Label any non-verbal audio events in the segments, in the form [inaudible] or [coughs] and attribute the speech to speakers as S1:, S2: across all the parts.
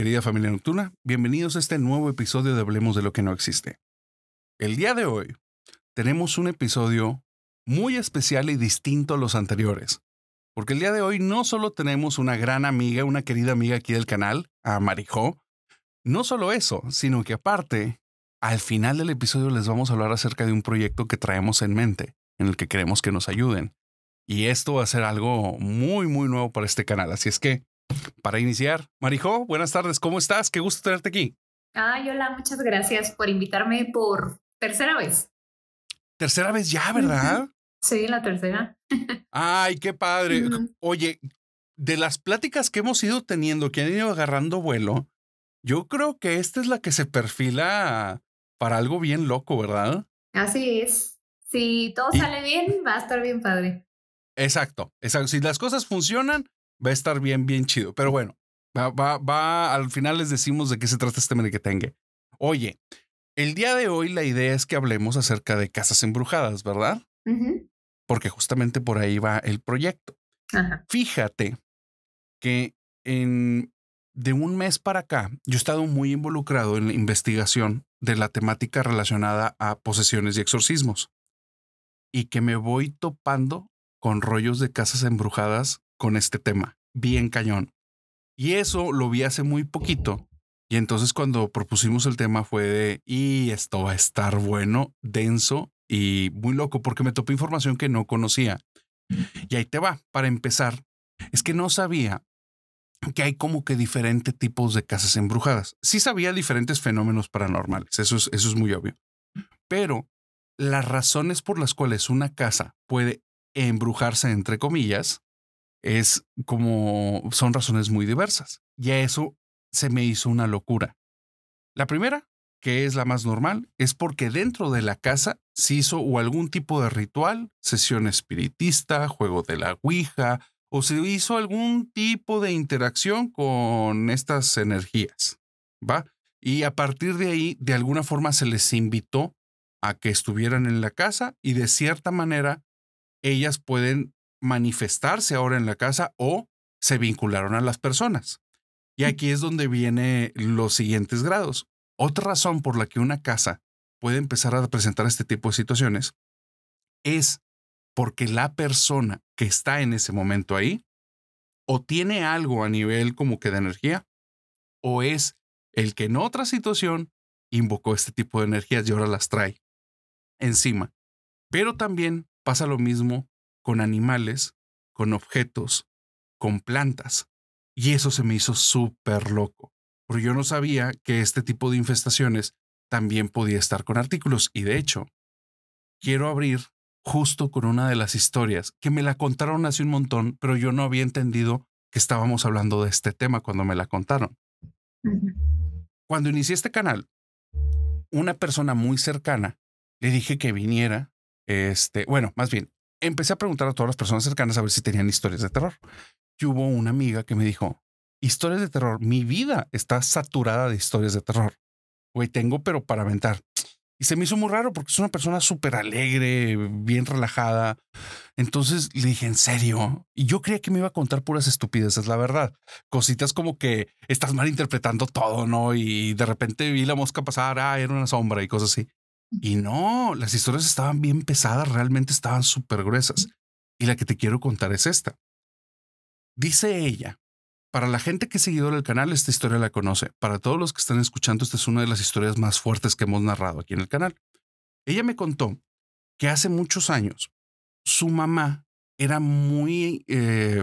S1: querida familia nocturna, bienvenidos a este nuevo episodio de Hablemos de lo que no existe. El día de hoy tenemos un episodio muy especial y distinto a los anteriores, porque el día de hoy no solo tenemos una gran amiga, una querida amiga aquí del canal, a Marijo, no solo eso, sino que aparte, al final del episodio les vamos a hablar acerca de un proyecto que traemos en mente, en el que queremos que nos ayuden. Y esto va a ser algo muy, muy nuevo para este canal, así es que para iniciar, Marijo, buenas tardes, ¿cómo estás? Qué gusto tenerte aquí.
S2: Ay, hola, muchas gracias por invitarme por tercera vez.
S1: Tercera vez ya, ¿verdad?
S2: Sí, la tercera.
S1: [laughs] Ay, qué padre. Oye, de las pláticas que hemos ido teniendo, que han ido agarrando vuelo, yo creo que esta es la que se perfila para algo bien loco, ¿verdad?
S2: Así es. Si todo sale bien, va a estar bien padre.
S1: Exacto, exacto. Si las cosas funcionan, Va a estar bien, bien chido. Pero bueno, va, va, va, al final les decimos de qué se trata este tengue. Oye, el día de hoy la idea es que hablemos acerca de casas embrujadas, ¿verdad? Porque justamente por ahí va el proyecto. Fíjate que en, de un mes para acá, yo he estado muy involucrado en la investigación de la temática relacionada a posesiones y exorcismos. Y que me voy topando con rollos de casas embrujadas con este tema, bien cañón. Y eso lo vi hace muy poquito. Y entonces cuando propusimos el tema fue de, y esto va a estar bueno, denso y muy loco, porque me topé información que no conocía. Y ahí te va, para empezar, es que no sabía que hay como que diferentes tipos de casas embrujadas. Sí sabía diferentes fenómenos paranormales, eso es, eso es muy obvio. Pero las razones por las cuales una casa puede embrujarse, entre comillas, es como son razones muy diversas. Y a eso se me hizo una locura. La primera, que es la más normal, es porque dentro de la casa se hizo o algún tipo de ritual, sesión espiritista, juego de la Ouija, o se hizo algún tipo de interacción con estas energías. ¿Va? Y a partir de ahí, de alguna forma se les invitó a que estuvieran en la casa y de cierta manera ellas pueden manifestarse ahora en la casa o se vincularon a las personas. Y aquí es donde vienen los siguientes grados. Otra razón por la que una casa puede empezar a presentar este tipo de situaciones es porque la persona que está en ese momento ahí o tiene algo a nivel como que de energía o es el que en otra situación invocó este tipo de energías y ahora las trae encima. Pero también pasa lo mismo con animales, con objetos, con plantas. Y eso se me hizo súper loco, porque yo no sabía que este tipo de infestaciones también podía estar con artículos. Y de hecho, quiero abrir justo con una de las historias que me la contaron hace un montón, pero yo no había entendido que estábamos hablando de este tema cuando me la contaron. Cuando inicié este canal, una persona muy cercana le dije que viniera, este, bueno, más bien, empecé a preguntar a todas las personas cercanas a ver si tenían historias de terror. Y hubo una amiga que me dijo, historias de terror, mi vida está saturada de historias de terror. Güey, tengo, pero para aventar. Y se me hizo muy raro porque es una persona súper alegre, bien relajada. Entonces le dije, ¿en serio? Y yo creía que me iba a contar puras estupideces, la verdad. Cositas como que estás malinterpretando todo, ¿no? Y de repente vi la mosca pasar, ah, era una sombra y cosas así. Y no, las historias estaban bien pesadas, realmente estaban súper gruesas. Y la que te quiero contar es esta. Dice ella, para la gente que es seguidora del canal, esta historia la conoce. Para todos los que están escuchando, esta es una de las historias más fuertes que hemos narrado aquí en el canal. Ella me contó que hace muchos años su mamá era muy, eh,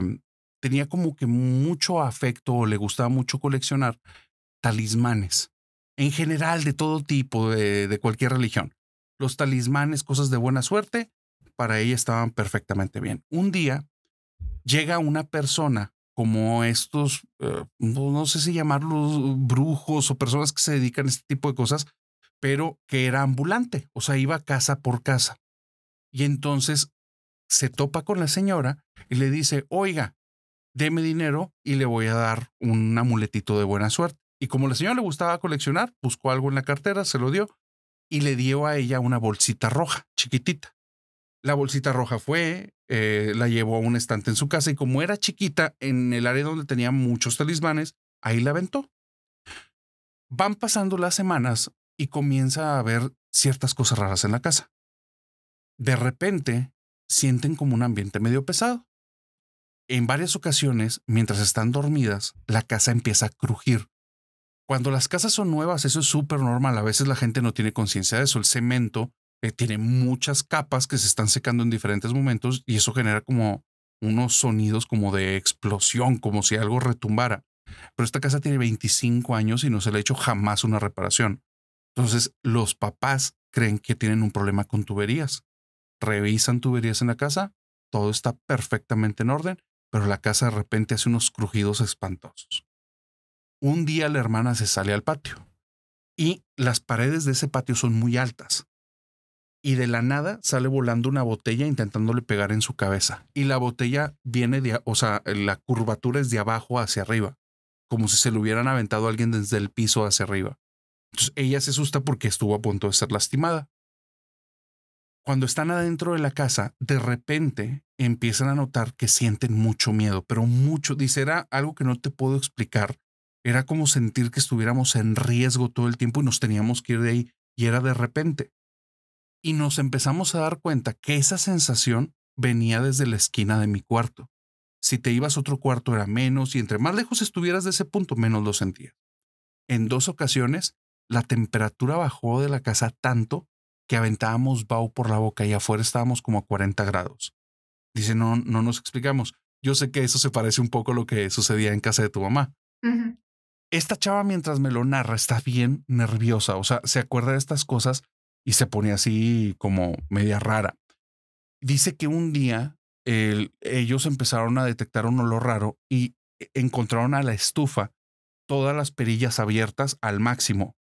S1: tenía como que mucho afecto o le gustaba mucho coleccionar talismanes en general de todo tipo, de, cualquier religión. Los talismanes, cosas de buena suerte, para ella estaban perfectamente bien. Un día llega una persona como estos, eh, no sé si llamarlos brujos o personas que se dedican a este tipo de cosas, pero que era ambulante, o sea, iba casa por casa. Y entonces se topa con la señora y le dice, oiga, deme dinero y le voy a dar un amuletito de buena suerte. Y como la señora le gustaba coleccionar, buscó algo en la cartera, se lo dio y le dio a ella una bolsita roja, chiquitita. La bolsita roja fue, eh, la llevó a un estante en su casa y como era chiquita, en el área donde tenía muchos talismanes, ahí la aventó. Van pasando las semanas y comienza a haber ciertas cosas raras en la casa. De repente, sienten como un ambiente medio pesado. En varias ocasiones, mientras están dormidas, la casa empieza a crujir cuando las casas son nuevas, eso es súper normal. A veces la gente no tiene conciencia de eso. El cemento eh, tiene muchas capas que se están secando en diferentes momentos y eso genera como unos sonidos como de explosión, como si algo retumbara. Pero esta casa tiene 25 años y no se le ha hecho jamás una reparación. Entonces, los papás creen que tienen un problema con tuberías. Revisan tuberías en la casa, todo está perfectamente en orden, pero la casa de repente hace unos crujidos espantosos. Un día la hermana se sale al patio y las paredes de ese patio son muy altas. Y de la nada sale volando una botella intentándole pegar en su cabeza. Y la botella viene de, o sea, la curvatura es de abajo hacia arriba, como si se le hubieran aventado alguien desde el piso hacia arriba. Entonces ella se asusta porque estuvo a punto de ser lastimada. Cuando están adentro de la casa, de repente empiezan a notar que sienten mucho miedo, pero mucho. Dice, era algo que no te puedo explicar, era como sentir que estuviéramos en riesgo todo el tiempo y nos teníamos que ir de ahí, y era de repente. Y nos empezamos a dar cuenta que esa sensación venía desde la esquina de mi cuarto. Si te ibas a otro cuarto era menos, y entre más lejos estuvieras de ese punto, menos lo sentía. En dos ocasiones, la temperatura bajó de la casa tanto que aventábamos bau por la boca y afuera estábamos como a 40 grados. Dice, no, no nos explicamos. Yo sé que eso se parece un poco a lo que sucedía en casa de tu mamá. Esta chava mientras me lo narra está bien nerviosa, o sea, se acuerda de estas cosas y se pone así como media rara. Dice que un día ellos empezaron a detectar un olor raro y encontraron a la estufa todas las perillas abiertas al máximo,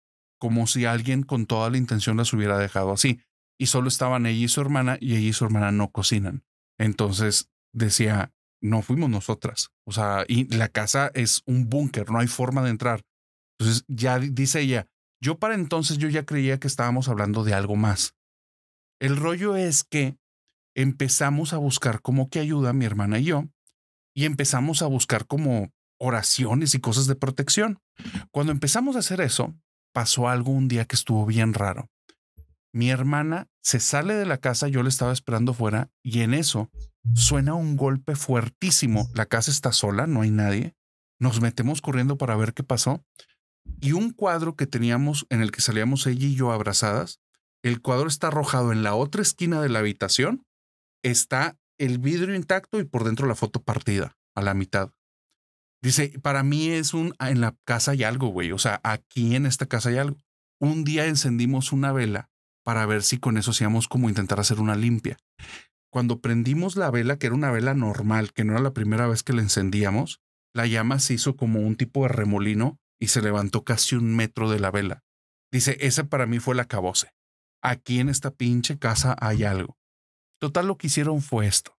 S1: como si alguien con toda la intención las hubiera dejado así. Y solo estaban ella y su hermana, y ella y su hermana no cocinan. Entonces decía, no fuimos nosotras. O sea, y la casa es un búnker, no hay forma de entrar. Entonces ya dice ella, yo para entonces yo ya creía que estábamos hablando de algo más. El rollo es que empezamos a buscar como que ayuda mi hermana y yo y empezamos a buscar como oraciones y cosas de protección. Cuando empezamos a hacer eso, pasó algo un día que estuvo bien raro. Mi hermana se sale de la casa, yo le estaba esperando fuera y en eso Suena un golpe fuertísimo. La casa está sola, no hay nadie. Nos metemos corriendo para ver qué pasó. Y un cuadro que teníamos en el que salíamos ella y yo abrazadas, el cuadro está arrojado en la otra esquina de la habitación. Está el vidrio intacto y por dentro la foto partida, a la mitad. Dice, para mí es un, ah, en la casa hay algo, güey. O sea, aquí en esta casa hay algo. Un día encendimos una vela para ver si con eso hacíamos como intentar hacer una limpia cuando prendimos la vela, que era una vela normal, que no era la primera vez que la encendíamos, la llama se hizo como un tipo de remolino y se levantó casi un metro de la vela. Dice, esa para mí fue la cabose. Aquí en esta pinche casa hay algo. Total, lo que hicieron fue esto.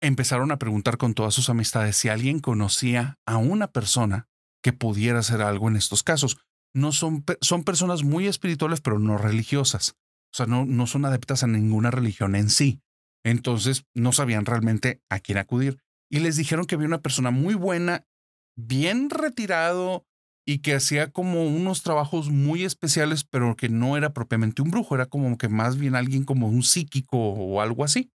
S1: Empezaron a preguntar con todas sus amistades si alguien conocía a una persona que pudiera hacer algo en estos casos. No son, son personas muy espirituales, pero no religiosas. O sea, no, no son adeptas a ninguna religión en sí. Entonces, no sabían realmente a quién acudir. Y les dijeron que había una persona muy buena, bien retirado y que hacía como unos trabajos muy especiales, pero que no era propiamente un brujo, era como que más bien alguien como un psíquico o algo así.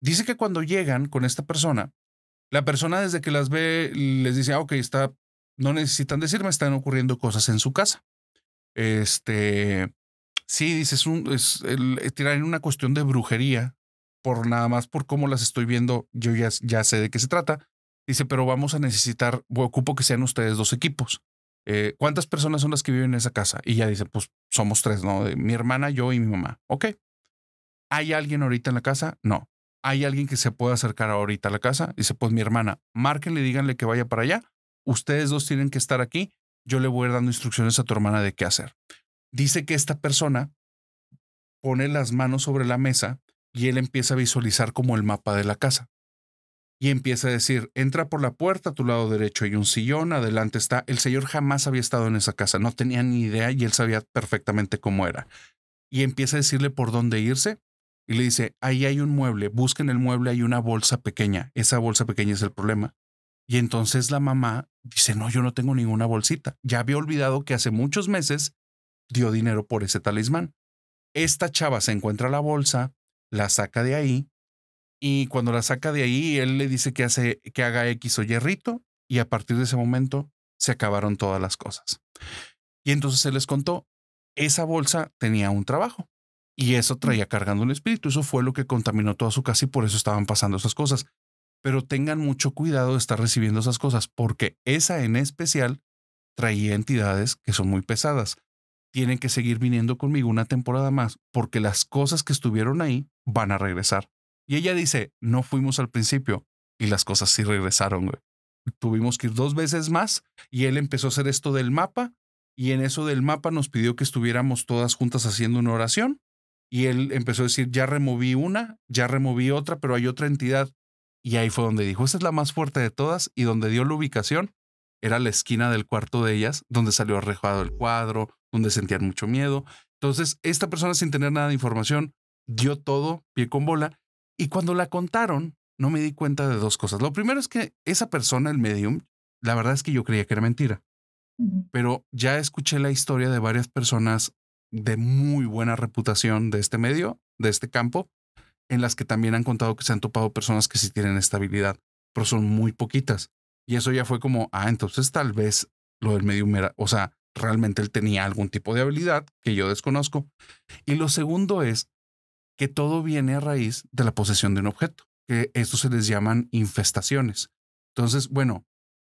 S1: Dice que cuando llegan con esta persona, la persona desde que las ve les dice, ah, ok, está, no necesitan decirme, están ocurriendo cosas en su casa. Este, Sí, dices, un, es eh, tirar en una cuestión de brujería, por nada más por cómo las estoy viendo, yo ya, ya sé de qué se trata. Dice, pero vamos a necesitar, ocupo que sean ustedes dos equipos. Eh, ¿Cuántas personas son las que viven en esa casa? Y ya dice, pues somos tres, ¿no? Mi hermana, yo y mi mamá. Ok. ¿Hay alguien ahorita en la casa? No. ¿Hay alguien que se pueda acercar ahorita a la casa? Dice, pues mi hermana, márquenle, díganle que vaya para allá. Ustedes dos tienen que estar aquí. Yo le voy a dando instrucciones a tu hermana de qué hacer. Dice que esta persona pone las manos sobre la mesa y él empieza a visualizar como el mapa de la casa. Y empieza a decir, entra por la puerta, a tu lado derecho hay un sillón, adelante está. El señor jamás había estado en esa casa, no tenía ni idea y él sabía perfectamente cómo era. Y empieza a decirle por dónde irse y le dice, ahí hay un mueble, busquen el mueble, hay una bolsa pequeña, esa bolsa pequeña es el problema. Y entonces la mamá dice, no, yo no tengo ninguna bolsita. Ya había olvidado que hace muchos meses dio dinero por ese talismán. Esta chava se encuentra la bolsa, la saca de ahí, y cuando la saca de ahí, él le dice que, hace, que haga X o Y y a partir de ese momento se acabaron todas las cosas. Y entonces se les contó, esa bolsa tenía un trabajo, y eso mm. traía cargando un espíritu. Eso fue lo que contaminó toda su casa y por eso estaban pasando esas cosas. Pero tengan mucho cuidado de estar recibiendo esas cosas, porque esa en especial traía entidades que son muy pesadas tienen que seguir viniendo conmigo una temporada más porque las cosas que estuvieron ahí van a regresar. Y ella dice, no fuimos al principio y las cosas sí regresaron, Tuvimos que ir dos veces más y él empezó a hacer esto del mapa y en eso del mapa nos pidió que estuviéramos todas juntas haciendo una oración y él empezó a decir, ya removí una, ya removí otra, pero hay otra entidad. Y ahí fue donde dijo, esa es la más fuerte de todas y donde dio la ubicación era la esquina del cuarto de ellas, donde salió arrejado el cuadro, donde sentían mucho miedo. Entonces, esta persona sin tener nada de información dio todo pie con bola y cuando la contaron, no me di cuenta de dos cosas. Lo primero es que esa persona, el medium, la verdad es que yo creía que era mentira, pero ya escuché la historia de varias personas de muy buena reputación de este medio, de este campo, en las que también han contado que se han topado personas que sí tienen estabilidad, pero son muy poquitas. Y eso ya fue como, ah, entonces tal vez lo del medium era, o sea, realmente él tenía algún tipo de habilidad que yo desconozco. Y lo segundo es que todo viene a raíz de la posesión de un objeto, que esto se les llaman infestaciones. Entonces, bueno,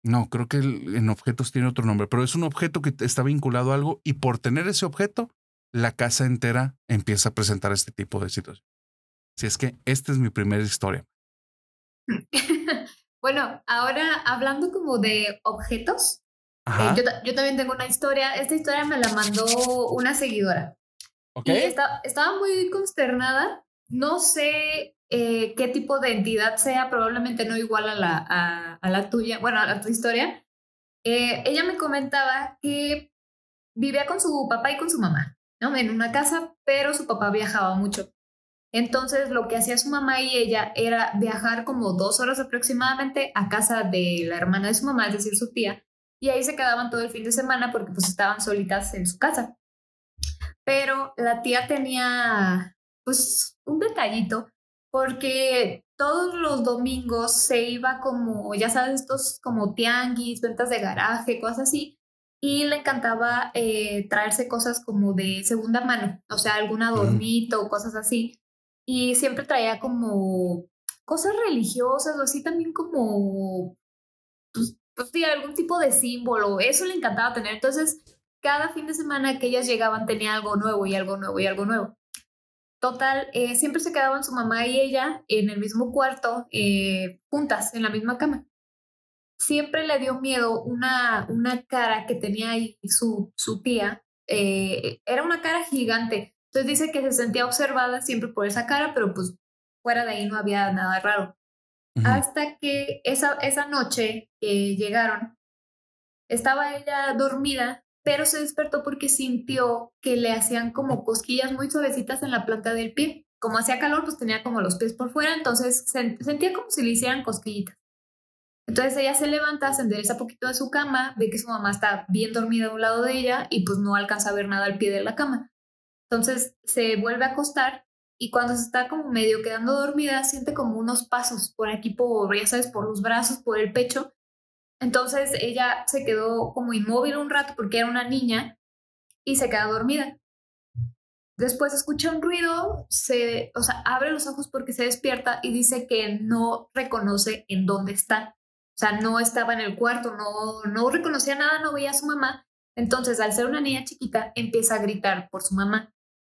S1: no, creo que en objetos tiene otro nombre, pero es un objeto que está vinculado a algo y por tener ese objeto, la casa entera empieza a presentar este tipo de situaciones. Si es que esta es mi primera historia.
S2: [laughs] bueno, ahora hablando como de objetos, eh, yo, yo, también tengo una historia. Esta historia me la mandó una seguidora. estaba muy consternada. No sé eh, qué tipo de entidad sea, probablemente no igual a la, a, la tuya, bueno, a tu historia. Eh, ella me comentaba que vivía con su papá y con su mamá, ¿no? En una casa, pero su papá viajaba mucho. Entonces, lo que hacía su mamá y ella era viajar como dos horas aproximadamente a casa de la hermana de su mamá, es decir, su tía, y ahí se quedaban todo el fin de semana porque pues estaban solitas en su casa. Pero la tía tenía pues un detallito porque todos los domingos se iba como, ya sabes, estos como tianguis, ventas de garaje, cosas así, y le encantaba eh, traerse cosas como de segunda mano, o sea, algún adornito, cosas así, y siempre traía como cosas religiosas o así también como pues, pues tenía algún tipo de símbolo, eso le encantaba tener. Entonces, cada fin de semana que ellas llegaban tenía algo nuevo y algo nuevo y algo nuevo. Total, eh, siempre se quedaban su mamá y ella en el mismo cuarto, eh, juntas, en la misma cama. Siempre le dio miedo una, una cara que tenía ahí su, su tía. Eh, era una cara gigante. Entonces dice que se sentía observada siempre por esa cara, pero pues fuera de ahí no había nada raro hasta que esa, esa noche que llegaron, estaba ella dormida, pero se despertó porque sintió que le hacían como cosquillas muy suavecitas en la planta del pie. Como hacía calor, pues tenía como los pies por fuera, entonces sentía como si le hicieran cosquillitas. Entonces ella se levanta, se endereza poquito de su cama, ve que su mamá está bien dormida a un lado de ella y pues no alcanza a ver nada al pie de la cama. Entonces se vuelve a acostar y cuando se está como medio quedando dormida, siente como unos pasos por aquí, por, ya sabes, por los brazos, por el pecho. Entonces ella se quedó como inmóvil un rato porque era una niña y se queda dormida. Después escucha un ruido, se, o sea, abre los ojos porque se despierta y dice que no reconoce en dónde está. O sea, no estaba en el cuarto, no, no reconocía nada, no veía a su mamá. Entonces, al ser una niña chiquita, empieza a gritar por su mamá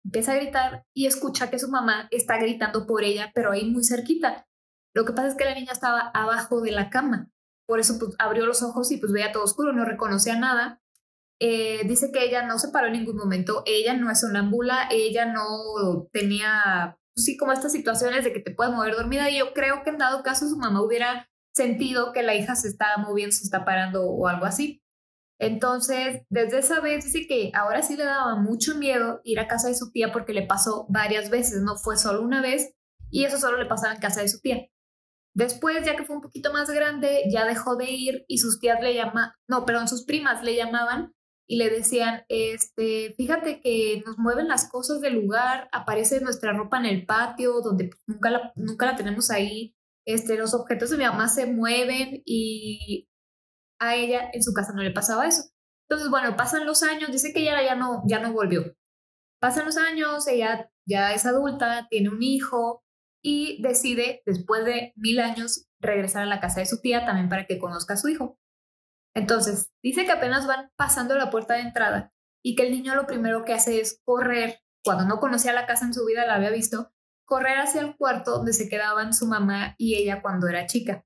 S2: empieza a gritar y escucha que su mamá está gritando por ella, pero ahí muy cerquita. Lo que pasa es que la niña estaba abajo de la cama, por eso pues, abrió los ojos y pues veía todo oscuro, no reconocía nada. Eh, dice que ella no se paró en ningún momento, ella no es sonámbula, ella no tenía, pues sí, como estas situaciones de que te puedes mover dormida y yo creo que en dado caso su mamá hubiera sentido que la hija se estaba moviendo, se está parando o algo así. Entonces, desde esa vez dice que ahora sí le daba mucho miedo ir a casa de su tía porque le pasó varias veces, no fue solo una vez, y eso solo le pasaba en casa de su tía. Después, ya que fue un poquito más grande, ya dejó de ir y sus tías le llamaban, no, perdón, sus primas le llamaban y le decían, este, fíjate que nos mueven las cosas del lugar, aparece nuestra ropa en el patio, donde nunca la, nunca la tenemos ahí, este, los objetos de mi mamá se mueven y a ella en su casa no le pasaba eso. Entonces, bueno, pasan los años, dice que ella ya no, ya no volvió. Pasan los años, ella ya es adulta, tiene un hijo y decide, después de mil años, regresar a la casa de su tía también para que conozca a su hijo. Entonces, dice que apenas van pasando la puerta de entrada y que el niño lo primero que hace es correr, cuando no conocía la casa en su vida, la había visto, correr hacia el cuarto donde se quedaban su mamá y ella cuando era chica.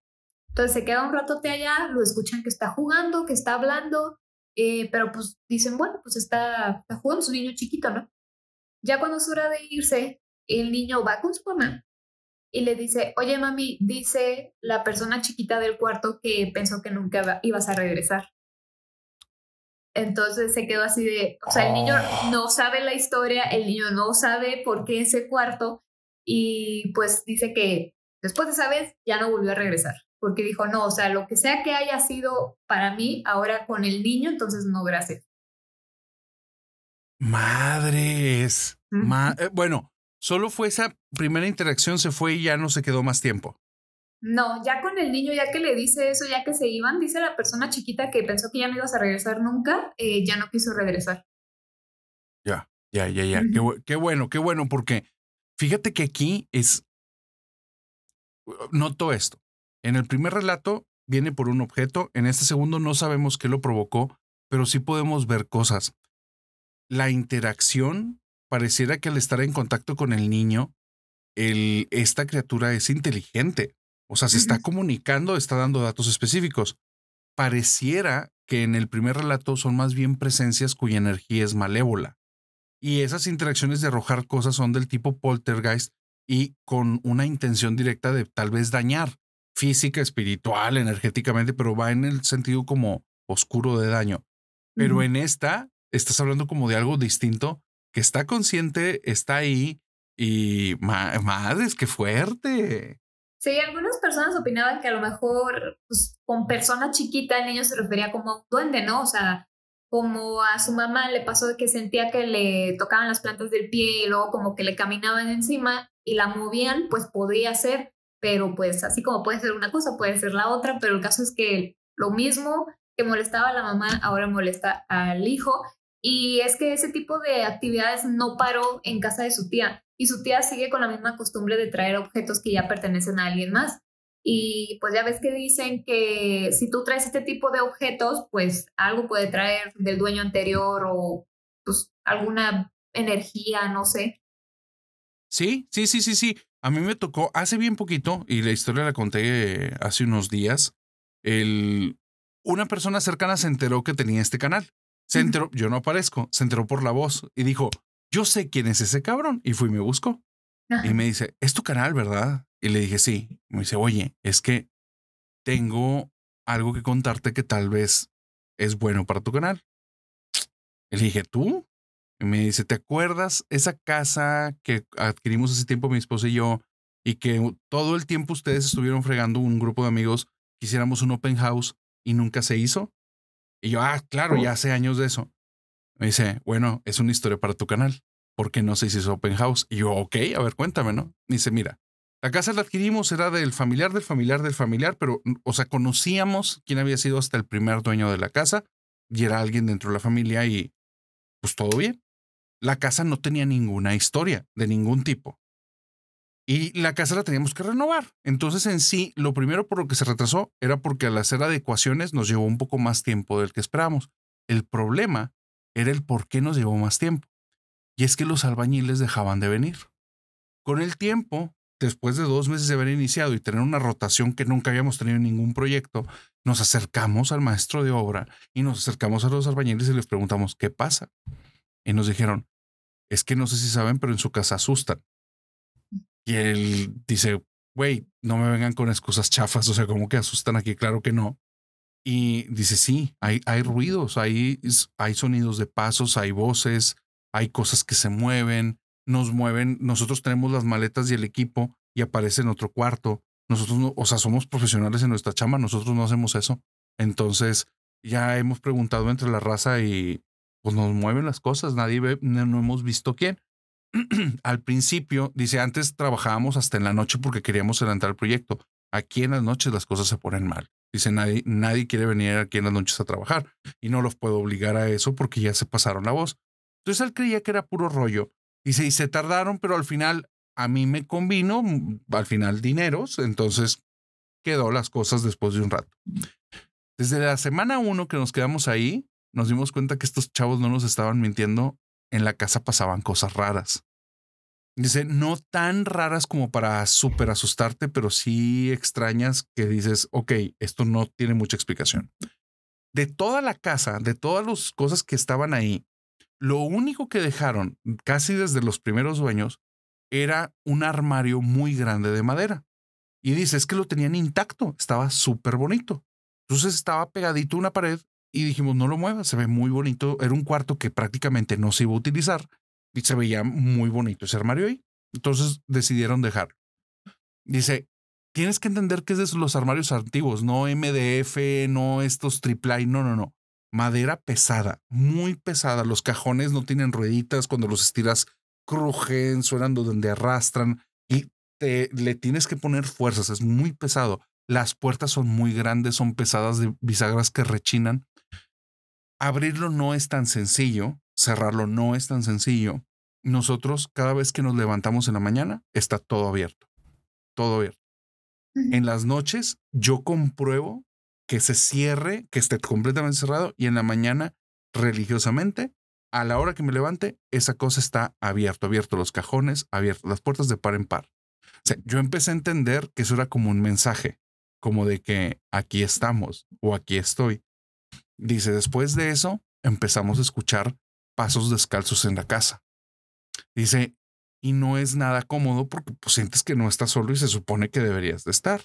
S2: Entonces se queda un ratote allá, lo escuchan que está jugando, que está hablando, eh, pero pues dicen, bueno, pues está, está jugando su niño chiquito, ¿no? Ya cuando es hora de irse, el niño va con su mamá y le dice, oye mami, dice la persona chiquita del cuarto que pensó que nunca ibas a regresar. Entonces se quedó así de, o sea, el niño oh. no sabe la historia, el niño no sabe por qué ese cuarto y pues dice que después de esa vez ya no volvió a regresar porque dijo, no, o sea, lo que sea que haya sido para mí ahora con el niño, entonces no, gracias.
S3: Madres.
S1: Eh, bueno, solo fue esa primera interacción, se fue y ya no se quedó más tiempo.
S2: No, ya con el niño, ya que le dice eso, ya que se iban, dice la persona chiquita que pensó que
S3: ya no ibas a regresar nunca, eh, ya no quiso regresar. Ya, ya, ya, ya.
S1: qué bueno, qué bueno, porque fíjate que aquí es, noto esto. En el primer relato viene por un objeto, en este segundo no sabemos qué lo provocó, pero sí podemos ver cosas. La interacción pareciera que al estar en contacto con el niño, el, esta criatura es inteligente, o sea, se está comunicando, está dando datos específicos. Pareciera que en el primer relato son más bien presencias cuya energía es malévola. Y esas interacciones de arrojar cosas son del tipo poltergeist y con una intención directa de tal vez dañar física, espiritual, energéticamente, pero va en el sentido como oscuro de daño. Pero en esta, estás hablando como de algo distinto, que está consciente, está ahí y madre, madres, qué fuerte.
S3: Sí,
S2: algunas personas opinaban que a lo mejor pues, con persona chiquita el niño se refería como a un duende, ¿no? O sea, como a su mamá le pasó que sentía que le tocaban las plantas del pie y luego como que le caminaban encima y la movían, pues podía ser pero pues así como puede ser una cosa, puede ser la otra, pero el caso es que lo mismo que molestaba a la mamá ahora molesta al hijo y es que ese tipo de actividades no paró en casa de su tía y su tía sigue con la misma costumbre de traer objetos que ya pertenecen a alguien más. Y pues ya ves que dicen que si tú traes este tipo de objetos, pues algo puede traer del dueño anterior o pues alguna energía, no sé.
S1: Sí, sí, sí, sí, sí. A mí me tocó hace bien poquito, y la historia la conté eh, hace unos días, el, una persona cercana se enteró que tenía este canal. Se enteró, yo no aparezco, se enteró por la voz y dijo, yo sé quién es ese cabrón. Y fui y me buscó. Y me dice, es tu canal, ¿verdad? Y le dije, sí. Me dice, oye, es que tengo algo que contarte que tal vez es bueno para tu canal. Le dije, ¿tú? me dice, ¿te acuerdas esa casa que adquirimos hace tiempo mi esposa y yo? Y que todo el tiempo ustedes estuvieron fregando un grupo de amigos, quisiéramos un open house y nunca se hizo. Y yo, ah, claro, ya hace años de eso. Me dice, bueno, es una historia para tu canal, porque no sé si es open house. Y yo, ok, a ver, cuéntame, ¿no? dice, mira, la casa la adquirimos, era del familiar, del familiar, del familiar, pero, mm, o sea, conocíamos quién había sido hasta el primer dueño de la casa y era alguien dentro de la familia y pues todo bien. La casa no tenía ninguna historia de ningún tipo. Y la casa la teníamos que renovar. Entonces en sí, lo primero por lo que se retrasó era porque al hacer adecuaciones nos llevó un poco más tiempo del que esperábamos. El problema era el por qué nos llevó más tiempo. Y es que los albañiles dejaban de venir. Con el tiempo, después de dos meses de haber iniciado y tener una rotación que nunca habíamos tenido en ningún proyecto, nos acercamos al maestro de obra y nos acercamos a los albañiles y les preguntamos, ¿qué pasa? Y nos dijeron, es que no sé si saben, pero en su casa asustan. Mm. Y él dice, güey, no me vengan con excusas chafas, o sea, ¿cómo que asustan aquí? Claro que no. Y dice, sí, hay, hay ruidos, hay, hay sonidos de pasos, hay voces, hay cosas que se mueven, nos mueven, nosotros tenemos las maletas y el equipo y aparece en otro cuarto. Nosotros, o sea, somos profesionales en nuestra chama, nosotros no hacemos eso. Entonces, ya hemos preguntado entre la raza y, pues nos mueven las cosas, nadie ve, no, hemos visto quién. [clears throat] al principio, dice, antes trabajábamos hasta en la noche porque queríamos adelantar el proyecto. Aquí en las noches las cosas se ponen mal. Dice, nadie, nadie quiere venir aquí en las noches a trabajar y no los puedo obligar a eso porque ya se pasaron la voz. Entonces él creía que era puro rollo. Dice, y se tardaron, pero al final a mí me convino, al final dineros, entonces quedó las cosas después de un rato. Desde la semana uno que nos quedamos ahí, nos dimos cuenta que estos chavos no nos estaban mintiendo, en la casa pasaban cosas raras. Dice, no tan raras como para súper asustarte, pero sí extrañas que dices, ok, esto no tiene mucha explicación. De toda la casa, de todas las cosas que estaban ahí, lo único que dejaron casi desde los primeros dueños era un armario muy grande de madera. Y dice, es que lo tenían intacto, estaba súper bonito. Entonces estaba pegadito a una pared y dijimos, no lo muevas, se ve muy bonito. Era un cuarto que prácticamente no se iba a utilizar y se veía muy bonito ese armario ahí. Entonces decidieron dejarlo. Dice, tienes que entender que es de los armarios antiguos, no MDF, no estos triple no, no, no. Madera pesada, muy pesada. Los cajones no tienen rueditas, cuando los estiras crujen, suenan donde arrastran y te, le tienes que poner fuerzas, es muy pesado. Las puertas son muy grandes, son pesadas de bisagras que rechinan. Abrirlo no es tan sencillo, cerrarlo no es tan sencillo. Nosotros cada vez que nos levantamos en la mañana está todo abierto, todo abierto. En las noches yo compruebo que se cierre, que esté completamente cerrado y en la mañana religiosamente, a la hora que me levante, esa cosa está abierto, abierto los cajones, abierto las puertas de par en par. O sea, yo empecé a entender que eso era como un mensaje como de que aquí estamos o aquí estoy. Dice, después de eso empezamos a escuchar pasos descalzos en la casa. Dice, y no es nada cómodo porque pues, sientes que no estás solo y se supone que deberías de estar.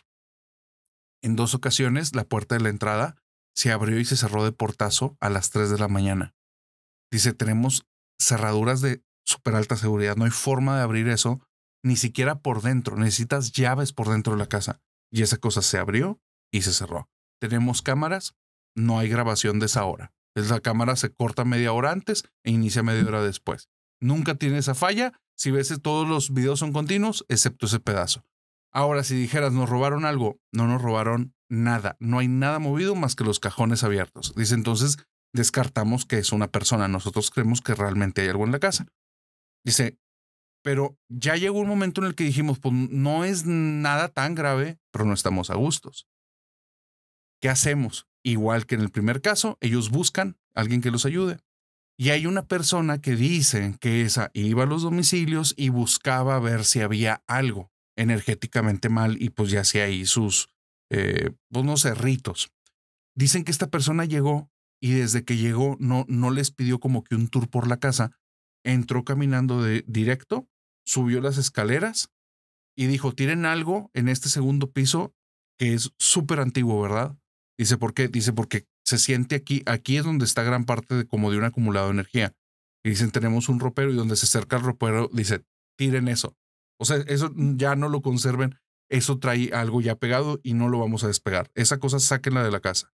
S1: En dos ocasiones la puerta de la entrada se abrió y se cerró de portazo a las 3 de la mañana. Dice, tenemos cerraduras de super alta seguridad, no hay forma de abrir eso, ni siquiera por dentro, necesitas llaves por dentro de la casa y esa cosa se abrió y se cerró. Tenemos cámaras, no hay grabación de esa hora. la cámara se corta media hora antes e inicia media hora después. Nunca tiene esa falla. Si ves todos los videos son continuos, excepto ese pedazo. Ahora, si dijeras, nos robaron algo, no nos robaron nada. No hay nada movido más que los cajones abiertos. Dice entonces, descartamos que es una persona. Nosotros creemos que realmente hay algo en la casa. Dice, pero ya llegó un momento en el que dijimos, pues no es nada tan grave, pero no estamos a gustos. ¿Qué hacemos? Igual que en el primer caso, ellos buscan a alguien que los ayude. Y hay una persona que dicen que esa iba a los domicilios y buscaba ver si había algo energéticamente mal y pues ya hacía ahí sus, eh, pues no sé, ritos. Dicen que esta persona llegó y desde que llegó no, no les pidió como que un tour por la casa, entró caminando de, directo subió las escaleras y dijo, tiren algo en este segundo piso que es súper antiguo, ¿verdad? Dice, ¿por qué? Dice, porque se siente aquí, aquí es donde está gran parte de como de un acumulado de energía. Y dicen, tenemos un ropero y donde se acerca el ropero, dice, tiren eso. O sea, eso mm. ya no lo conserven, eso trae algo ya pegado y no lo vamos a despegar. Esa cosa sáquenla de la casa.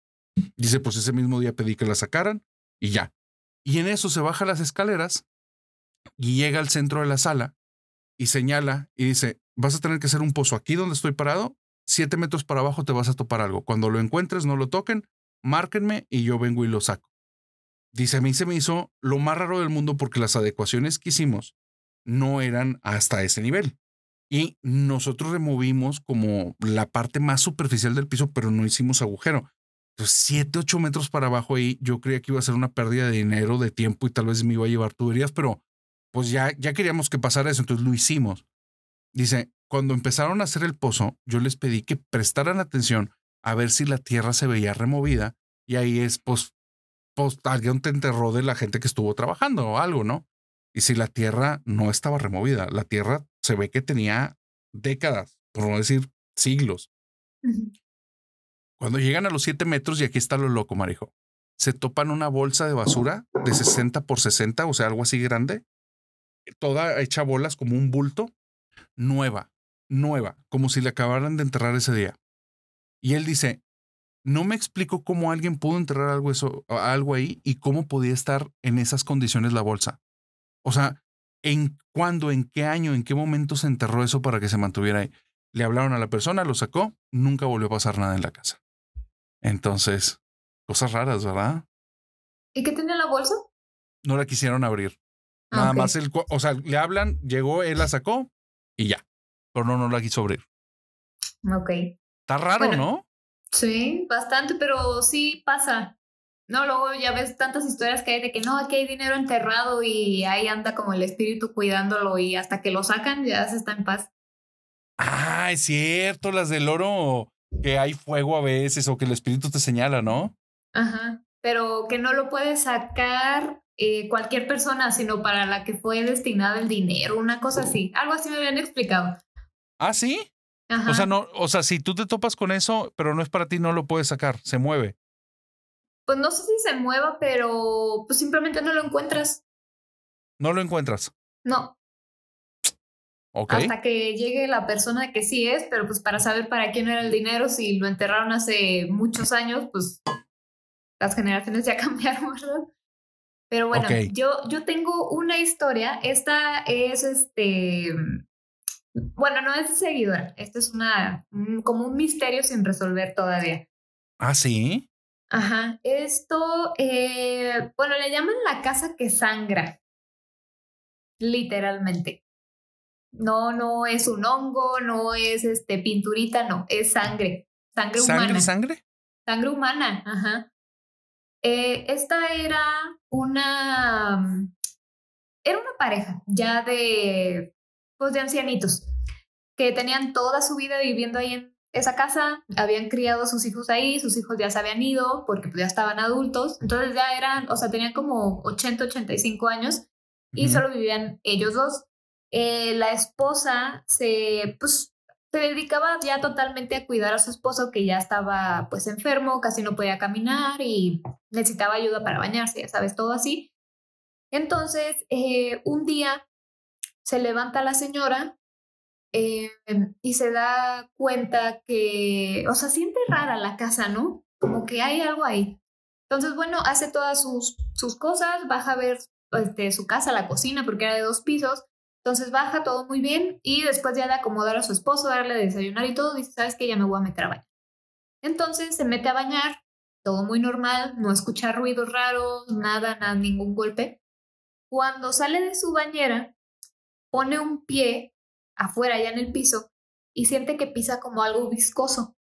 S1: Dice, pues ese mismo día pedí que la sacaran y ya. Y en eso se baja las escaleras y llega al centro de la sala y señala y dice, vas a tener que hacer un pozo aquí donde estoy parado, siete metros para abajo te vas a topar algo. Cuando lo encuentres, no lo toquen, márquenme y yo vengo y lo saco. Dice, a mí se me hizo lo más raro del mundo porque las adecuaciones que hicimos no eran hasta ese nivel. Y nosotros removimos como la parte más superficial del piso, pero no hicimos agujero. Entonces, siete, ocho metros para abajo ahí, yo creía que iba a ser una pérdida de dinero, de tiempo y tal vez me iba a llevar tuberías, pero pues ya, ya queríamos que pasara eso, entonces lo hicimos. Dice, cuando empezaron a hacer el pozo, yo les pedí que prestaran atención a ver si la tierra se veía removida y ahí es, pues, pues alguien te enterró de la gente que estuvo trabajando o algo, ¿no? Y si la tierra no estaba removida, la tierra se ve que tenía décadas, por no decir siglos. Cuando llegan a los siete metros, y aquí está lo loco, Marijo, se topan una bolsa de basura de 60 por 60, o sea, algo así grande, toda hecha bolas como un bulto, nueva, nueva, como si le acabaran de enterrar ese día. Y él dice, no me explico cómo alguien pudo enterrar algo, eso, algo ahí y cómo podía estar en esas condiciones la bolsa. O sea, ¿en cuándo, en qué año, en qué momento se enterró eso para que se mantuviera ahí? Le hablaron a la persona, lo sacó, nunca volvió a pasar nada en la casa. Entonces, cosas raras, ¿verdad?
S3: ¿Y qué tenía la bolsa?
S1: No la quisieron abrir. Ah, Nada más, el, o sea, le hablan, llegó, él la sacó y ya. Pero no, no la quiso abrir.
S3: Ok. Está raro, ¿no?
S2: Sí, bastante, pero sí pasa. No, luego ya ves tantas historias que hay de que no, aquí hay dinero enterrado y ahí anda como el espíritu cuidándolo y hasta que lo sacan ya se está en paz.
S1: Ah, es cierto, las del oro, que hay fuego a veces o que el espíritu te señala, ¿no?
S2: Ajá, pero que no lo puedes sacar eh, cualquier persona, sino para la que fue destinado el dinero, una cosa oh. así. Algo así me habían explicado. ¿Ah, sí? O sea, no,
S1: o sea, si tú te topas con eso, pero no es para ti, no lo puedes sacar, se mueve.
S2: Pues no sé si se mueva, pero pues simplemente no lo encuentras.
S1: No lo encuentras.
S2: No. Okay. Hasta que llegue la persona que sí es, pero pues para saber para quién era el dinero, si lo enterraron hace muchos años, pues las generaciones ya [laughs] cambiaron, ¿verdad? Pero bueno, yo, yo tengo una historia. Esta es este. Bueno, no es seguidora. Esta es una. como un misterio sin resolver todavía.
S3: Ah, sí.
S2: Ajá. Esto. Eh, bueno, le llaman la casa que sangra. Literalmente. No, no es un hongo, no es este pinturita, no, es sangre. Sangre humana. ¿Sangre, sangre? Sangre humana, ajá. Eh, esta era una, mm, era una pareja ya de, pues de ancianitos que tenían toda su vida viviendo ahí en esa casa, habían criado a sus hijos ahí, sus hijos ya se habían ido porque pues, ya estaban adultos, entonces ya eran, o sea, tenían como 80, 85 años y solo vivían ellos dos. Eh, la esposa se, pues, se dedicaba ya totalmente a cuidar a su esposo que ya estaba pues enfermo, casi no podía caminar y necesitaba ayuda para bañarse, ya sabes, todo así. Entonces, eh, un día se levanta la señora em, y se da cuenta que, o sea, siente rara la casa, ¿no? Como que hay algo ahí. Entonces, bueno, hace todas sus, sus cosas, baja a ver este, su casa, la cocina, porque era de dos pisos, entonces baja todo muy bien y después ya de acomodar a su esposo, darle a desayunar y todo, dice, ¿sabes que Ya me voy a meter a bañar. Entonces se mete a bañar, todo muy normal, no escucha ruidos raros, nada, nada, ningún golpe. Cuando sale de su bañera, pone un pie afuera, ya en el piso, y siente que pisa como algo viscoso.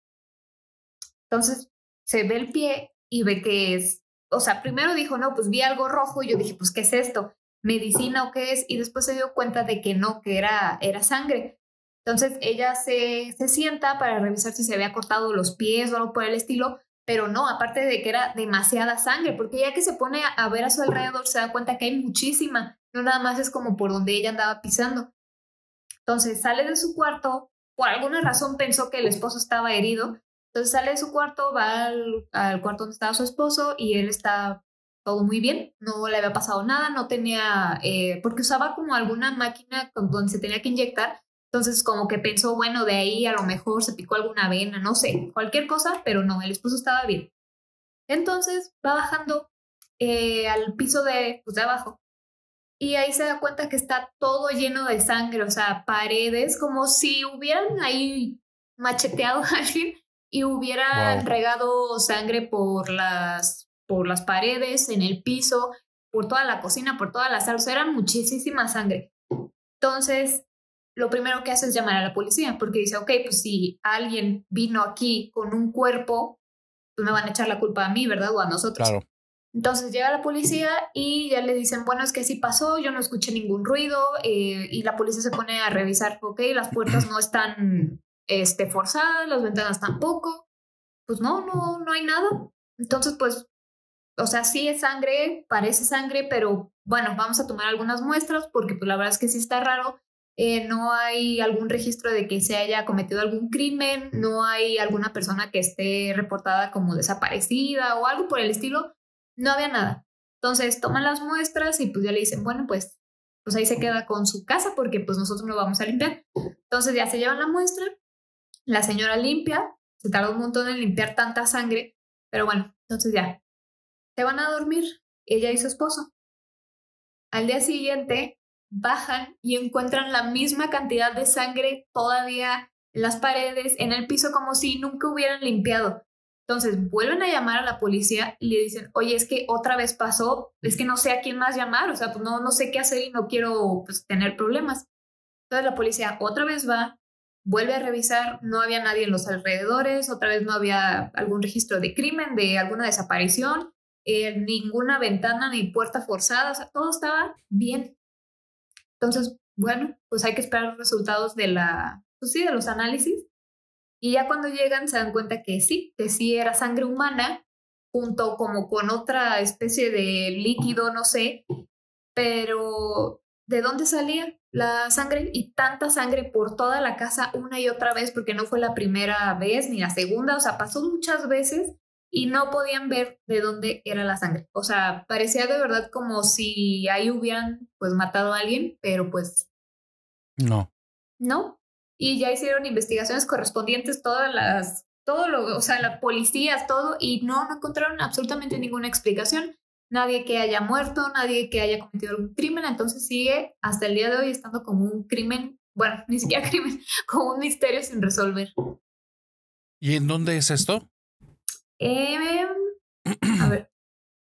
S2: Entonces se ve el pie y ve que es, o sea, primero dijo, no, pues vi algo rojo y yo dije, pues, ¿qué es esto? medicina o qué es, y después se dio cuenta de que no, que era, era sangre. Entonces ella se, se sienta para revisar si se había cortado los pies o algo por el estilo, pero no, aparte de que era demasiada sangre, porque ya que se pone a ver a su alrededor se da cuenta que hay muchísima, no nada más es como por donde ella andaba pisando. Entonces sale de su cuarto, por alguna razón pensó que el esposo estaba herido, entonces sale de su cuarto, va al cuarto donde estaba su esposo y él está todo muy bien, no le había pasado nada, no tenía, eh, porque usaba como alguna máquina con, donde se tenía que inyectar, entonces como que pensó, bueno, de ahí a lo mejor se picó alguna vena, no sé, cualquier cosa, pero no, el esposo estaba bien. Entonces va bajando eh, al piso de, pues, de abajo y ahí se da cuenta que está todo lleno de sangre, o sea, paredes, como si hubieran ahí macheteado [laughs] a alguien y hubieran regado sangre por las por las paredes, en el piso, por toda la cocina, por toda la sala, o sea, era muchísima sangre. Entonces, lo primero que hace es llamar a la policía, porque dice, ok, pues si alguien vino aquí con un cuerpo, pues me van a echar la culpa a mí, ¿verdad? O a nosotros. Entonces llega la policía y ya le dicen, bueno, es que sí pasó, yo no escuché ningún ruido eh, y la policía se pone a revisar, ok, las puertas no están este, forzadas, las ventanas tampoco, pues no, no, no hay nada. Entonces, pues o sea, sí es sangre, parece sangre, pero bueno, vamos a tomar algunas muestras porque pues la verdad es que sí está raro. Eh, no hay algún registro de que se haya cometido algún crimen, no hay alguna persona que esté reportada como desaparecida o algo por el estilo, no había nada. Entonces toman las muestras y pues ya le dicen, bueno, pues, pues ahí se queda con su casa porque pues nosotros no vamos a limpiar. Entonces ya se llevan la muestra, la señora limpia, se tarda un montón en limpiar tanta sangre, pero bueno, entonces ya, se van a dormir, ella y su esposo. Al día siguiente bajan y encuentran la misma cantidad de sangre todavía en las paredes, en el piso, como si nunca hubieran limpiado. Entonces vuelven a llamar a la policía y le dicen, oye, es que otra vez pasó, es que no sé a quién más llamar, o sea, pues no, no sé qué hacer y no quiero pues, tener problemas. Entonces la policía otra vez va, vuelve a revisar, no había nadie en los alrededores, otra vez no había algún registro de crimen, de alguna desaparición, eh, ninguna ventana ni puerta forzada, todo estaba bien. Entonces, bueno, pues hay que esperar los resultados de la, pues de los análisis. Y ya cuando llegan se dan cuenta que sí, que sí era sangre humana, junto como con otra especie de líquido, no sé, pero ¿de dónde salía la sangre? Y tanta sangre por toda la casa una y otra vez, porque no fue la primera vez ni la segunda, o sea, pasó muchas veces y no podían ver de dónde era la sangre. O sea, parecía de verdad como si ahí hubieran pues matado a alguien, pero pues... No. No. Y ya hicieron investigaciones correspondientes, todas las, todo lo, o sea, las policías, todo, y no, no encontraron absolutamente ninguna explicación. Nadie que haya muerto, nadie que haya cometido algún crimen, entonces sigue hasta el día de hoy estando como un crimen, bueno, [laughs] ni siquiera crimen, como un misterio sin resolver.
S1: ¿Y en dónde es esto?
S2: Em, a ver,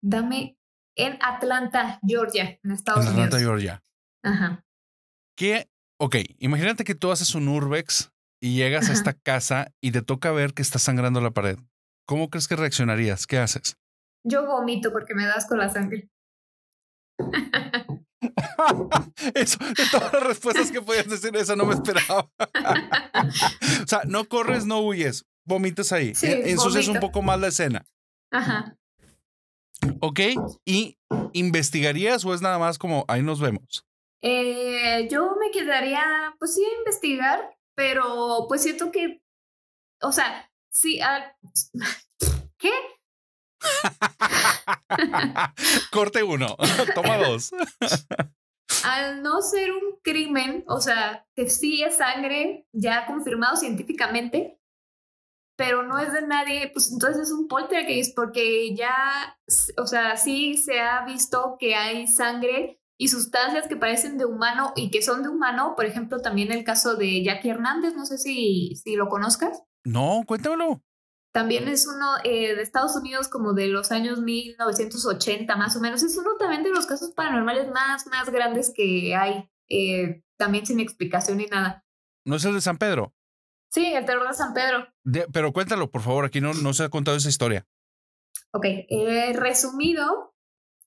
S2: dame en Atlanta, Georgia, en Estados Unidos. Atlanta, Georgia. Ajá.
S1: ¿Qué? Ok, imagínate que tú haces un urbex y llegas a esta casa y te toca ver que está sangrando la pared. ¿Cómo crees que reaccionarías? ¿Qué haces?
S2: Yo vomito porque me das con la sangre. [laughs] [laughs] Eso, de todas las respuestas
S1: que podías decir, esa no me esperaba. [laughs] o sea, no corres, no huyes, vomitas ahí. Sí, es un poco más la escena. Ajá. Ok, ¿y investigarías o es nada más como ahí nos vemos?
S2: Eh, yo me quedaría, pues sí, investigar, pero pues siento que, o sea, sí, [laughs] ¿qué?
S3: [laughs]
S1: Corte uno, [laughs] toma dos.
S2: Al no ser un crimen, o sea, que sí es sangre ya confirmado científicamente, pero no es de nadie, pues entonces es un poltergeist porque ya, o sea, sí se ha visto que hay sangre y sustancias que parecen de humano y que son de humano, por ejemplo, también el caso de Jackie Hernández, no sé si, si lo conozcas.
S1: No, cuéntamelo.
S2: También es uno eh, de Estados Unidos como de los años 1980 más o menos. Es uno también de los casos paranormales más, más grandes que hay, eh, también sin explicación ni nada.
S1: ¿No es el de San Pedro?
S2: Sí, el terror de San Pedro.
S1: pero cuéntalo, por favor, aquí no, no se ha contado esa historia.
S2: Ok, eh, resumido,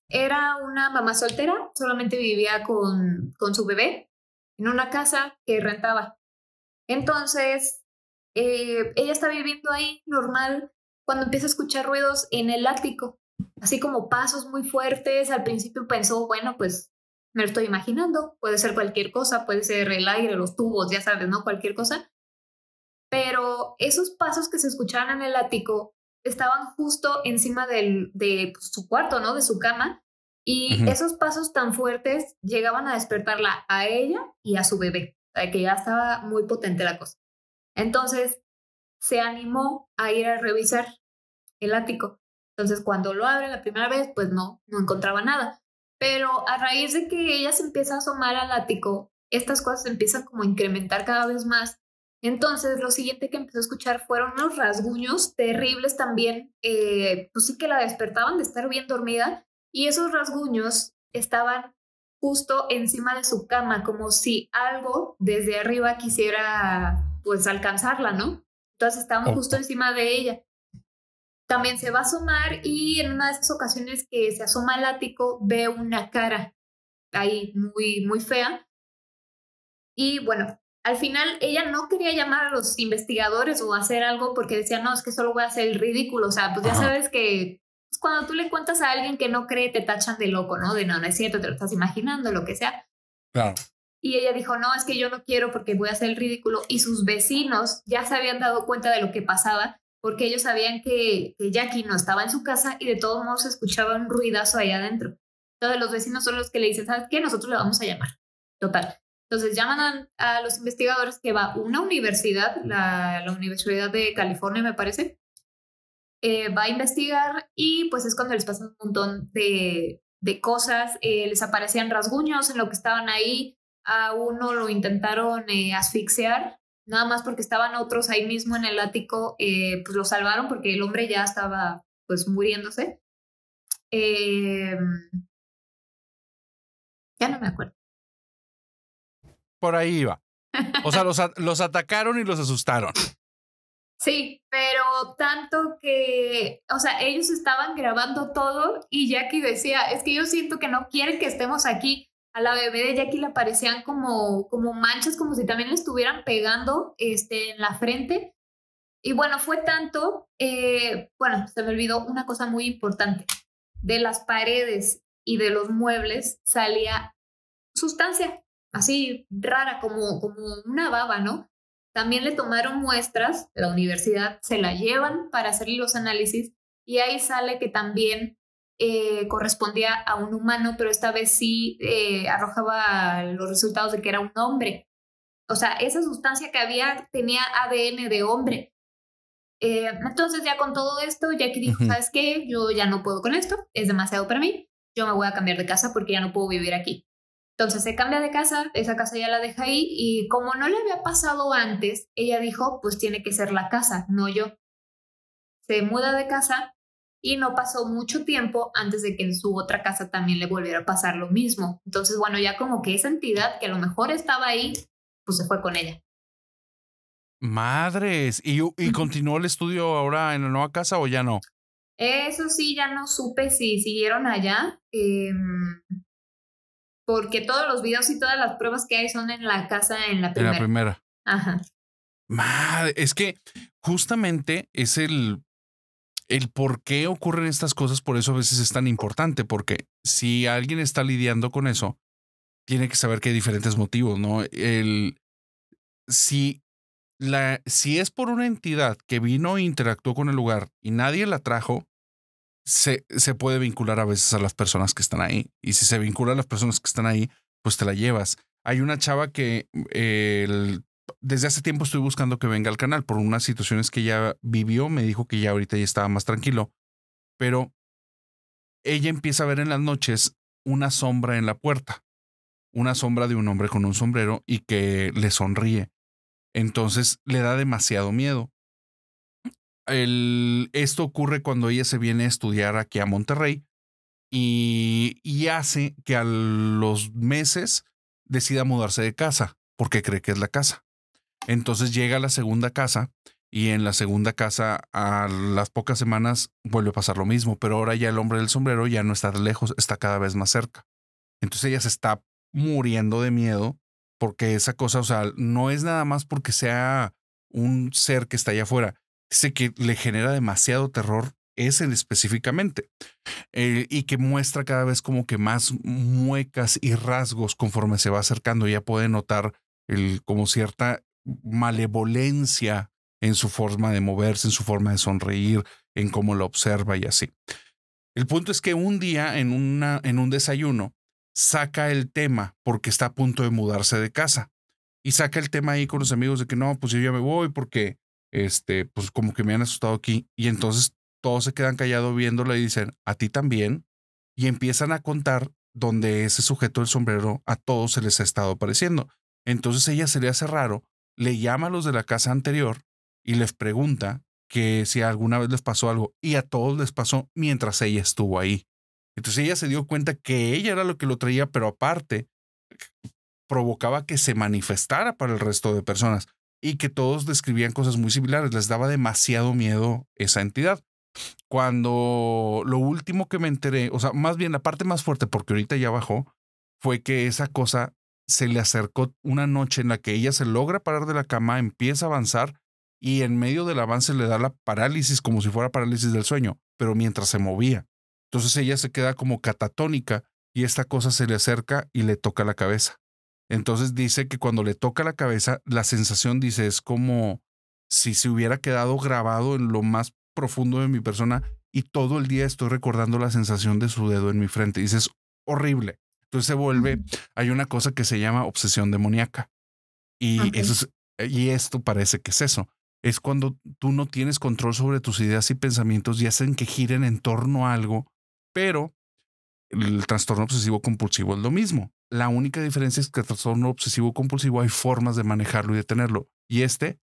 S2: era una mamá soltera, solamente vivía con, con su bebé en una casa que rentaba. Entonces, eh, ella está viviendo ahí normal cuando empieza a escuchar ruidos en el ático, así como pasos muy fuertes. Al principio pensó, bueno, pues me lo estoy imaginando, puede ser cualquier cosa, puede ser el aire, los tubos, ya sabes, ¿no? Cualquier cosa pero esos pasos que se escuchaban en el ático estaban justo encima de pues, su cuarto, ¿no? De su cama. Y esos pasos tan fuertes llegaban a despertarla a ella y a su bebé, o que ya estaba muy potente la cosa. Entonces se animó a ir a revisar el ático. Entonces cuando lo abre la primera vez, pues no, no encontraba nada. Pero a raíz de que ella se empieza a asomar al ático, estas cosas se empiezan como a incrementar cada vez más entonces, lo siguiente que empezó a escuchar fueron unos rasguños terribles también, eh, pues sí que la despertaban de estar bien dormida, y esos rasguños estaban justo encima de su cama, como si algo desde arriba quisiera, pues, alcanzarla, ¿no? Entonces estaban justo encima de ella. También se va a asomar y en una de esas ocasiones que se asoma al ático ve una cara ahí muy, muy fea. Y bueno, al final ella no quería llamar a los investigadores o hacer algo porque decía, no, es que solo voy a hacer el ridículo. O sea, pues ya sabes que pues, cuando tú le cuentas a alguien que no cree, te tachan de loco, ¿no? De no, no es cierto, te lo estás imaginando, lo que sea. Claro. Y ella dijo, no, es que yo no quiero porque voy a hacer el ridículo. Y sus vecinos ya se habían dado cuenta de lo que pasaba porque ellos sabían que, que Jackie no estaba en su casa y de todos modos se escuchaba un ruidazo ahí adentro. Entonces los vecinos son los que le dicen, ¿sabes qué? Nosotros le vamos a llamar. Total. Entonces llaman a, los investigadores que va una universidad, la, Universidad de California me parece, eh, va a investigar y pues es cuando les pasa un montón de, cosas, eh, les aparecían rasguños en lo que estaban ahí, a uno lo intentaron eh, asfixiar, nada más porque estaban otros ahí mismo en el ático, pues
S3: lo salvaron porque el hombre ya estaba pues muriéndose. Em, ya no me acuerdo. Por ahí iba. O sea, [laughs] los, los atacaron y los asustaron. Sí,
S2: pero tanto que, o sea, ellos estaban grabando todo y Jackie decía, es que yo siento que no quieren que estemos aquí. A la bebé de Jackie le aparecían como, como manchas, como si también le estuvieran pegando este, en la frente. Y bueno, fue tanto, eh, bueno, se me olvidó una cosa muy importante. De las paredes y de los muebles salía sustancia, así rara como, como una baba, ¿no? También le tomaron muestras, la universidad se la llevan para hacer los análisis y ahí sale que también eh, correspondía a un humano, pero esta vez sí eh, arrojaba los resultados de que era un hombre. O sea, esa sustancia que había tenía ADN de hombre. Eh, entonces ya con todo esto, Jackie dijo, ¿sabes qué? Yo ya no puedo con esto, es demasiado para mí, yo me voy a cambiar de casa porque ya no puedo vivir aquí. Entonces se cambia de casa, esa casa ya la deja ahí y como no le había pasado antes, ella dijo, pues tiene que ser la casa, no yo. Se muda de casa y no pasó mucho tiempo antes de que en su otra casa también le volviera a pasar lo mismo. Entonces, bueno, ya como que esa entidad que a lo mejor estaba ahí, pues se fue con ella.
S1: Madres, ¿y, y continuó el estudio ahora en la nueva casa o ya no?
S2: Eso sí, ya no supe si siguieron allá. Em, porque todos los videos y todas las pruebas que hay son en la casa en la primera. En la primera. Ajá.
S1: Madre, es que justamente es el, el por qué ocurren estas cosas, por eso a veces es tan importante, porque si alguien está lidiando con eso, tiene que saber que hay diferentes motivos, ¿no? El, si, la, si es por una entidad que vino e interactuó con el lugar y nadie la trajo, se, puede vincular a veces a las personas que están ahí. Y si se vincula a las personas que están ahí, pues te la llevas. Hay una chava que eh, desde hace tiempo estoy buscando que venga al canal por unas situaciones que ella vivió. Me dijo que ya ahorita ya estaba más tranquilo. Pero ella empieza a ver en las noches una sombra en la puerta. Una sombra de un hombre con un sombrero y que le sonríe. Entonces le da demasiado miedo esto ocurre cuando ella se viene a estudiar aquí a Monterrey y, y hace que a los meses decida mudarse de casa porque cree que es la casa. Entonces llega a la segunda casa y en la segunda casa a las pocas semanas vuelve a pasar lo mismo, pero ahora ya el hombre del sombrero ya no está lejos, está cada vez más cerca. Entonces ella se está muriendo de miedo porque esa cosa, o sea, no es nada más porque sea un ser que está allá afuera, Dice que le genera demasiado terror es el específicamente eh, y que muestra cada vez como que más muecas y rasgos conforme se va acercando. Ya puede notar el, como cierta malevolencia en su forma de moverse, en su forma de sonreír, en cómo lo observa y así. El punto es que un día en, una, en un desayuno saca el tema porque está a punto de mudarse de casa y saca el tema ahí con los amigos de que no, pues yo ya me voy porque este, pues como que me han asustado aquí. Y entonces todos se quedan callados viéndola y dicen, a ti también. Y empiezan a contar donde ese sujeto del sombrero a todos se les ha estado apareciendo. Entonces ella se le hace raro, le llama a los de la casa anterior y les pregunta que si alguna vez les pasó algo y a todos les pasó mientras ella estuvo ahí. Entonces ella se dio cuenta que ella era lo que lo traía, pero aparte provocaba que se manifestara para el resto de personas y que todos describían cosas muy similares. Les daba demasiado miedo esa entidad. Cuando lo último que me enteré, o sea, más bien la parte más fuerte, porque ahorita ya bajó, fue que esa cosa se le acercó una noche en la que ella se logra parar de la cama, empieza a avanzar y en medio del avance le da la parálisis como si fuera parálisis del sueño, pero mientras se movía. Entonces ella se queda como catatónica y esta cosa se le acerca y le toca la cabeza. Entonces dice que cuando le toca la cabeza, la sensación dice es como si se hubiera quedado grabado en lo más profundo de mi persona y todo el día estoy recordando la sensación de su dedo en mi frente. Dice es horrible. Entonces se vuelve, hay una cosa que se llama obsesión demoníaca. Y, eso y esto parece que es eso. Es cuando tú no tienes control sobre tus ideas y pensamientos y hacen que giren en torno a algo, pero el trastorno obsesivo compulsivo es lo mismo. La única diferencia es que el trastorno obsesivo compulsivo hay formas de manejarlo y detenerlo. Y este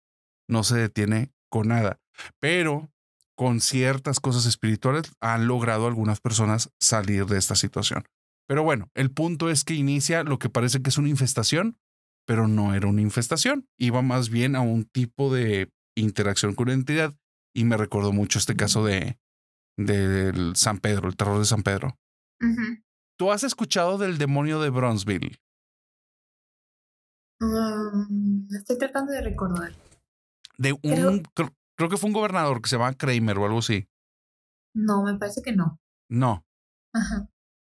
S1: no se detiene con nada. Pero con ciertas cosas espirituales han logrado algunas personas salir de esta situación. Pero bueno, el punto es que inicia lo que parece que es una infestación, pero no era una infestación. Iba más bien a un tipo de interacción con una entidad y me recordó mucho este caso de del San Pedro, el terror de San Pedro. ¿Tú has escuchado del demonio de Bronzeville?
S3: Mm, estoy tratando de recordar.
S1: De un. Creo, que fue un gobernador que se llama Kramer o algo así.
S3: No, me parece que no.
S1: No. Ajá.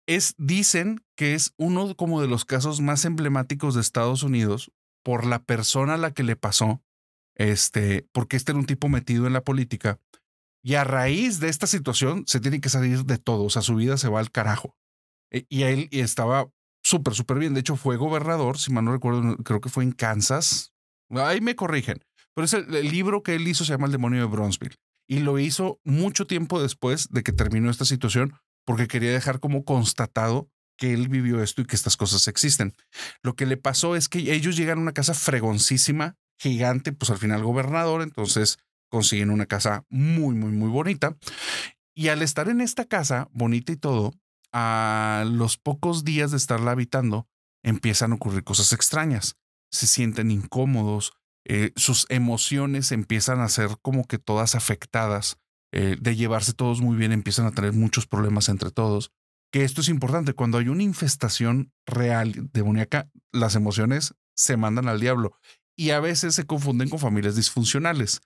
S1: Es, dicen que es uno como de los casos más emblemáticos de Estados Unidos por la persona a la que le pasó. Este, porque este era un tipo metido en la política. Y a raíz de esta situación se tiene que salir de todo. O sea, su vida se va al carajo. Eh, y él estaba súper, súper bien. De hecho, fue gobernador, si mal no recuerdo, creo que fue en Kansas. Ahí me corrigen. Pero es el, libro que él hizo se llama El demonio de Bronzeville. Y lo hizo mucho tiempo después de que terminó esta situación, porque quería dejar como constatado que él vivió esto y que estas cosas existen. Lo que le pasó es que ellos llegan a una casa fregoncísima, gigante, pues al final gobernador, entonces consiguen una casa muy, muy, muy bonita. Y al estar en esta casa, bonita y todo, a los pocos días de estarla habitando, empiezan a ocurrir cosas extrañas. Se sienten incómodos, eh, sus emociones empiezan a ser como que todas afectadas, eh, de llevarse todos muy bien, empiezan a tener muchos problemas entre todos. Que esto es importante, cuando hay una infestación real demoníaca, las emociones se mandan al diablo y a veces se confunden con familias disfuncionales.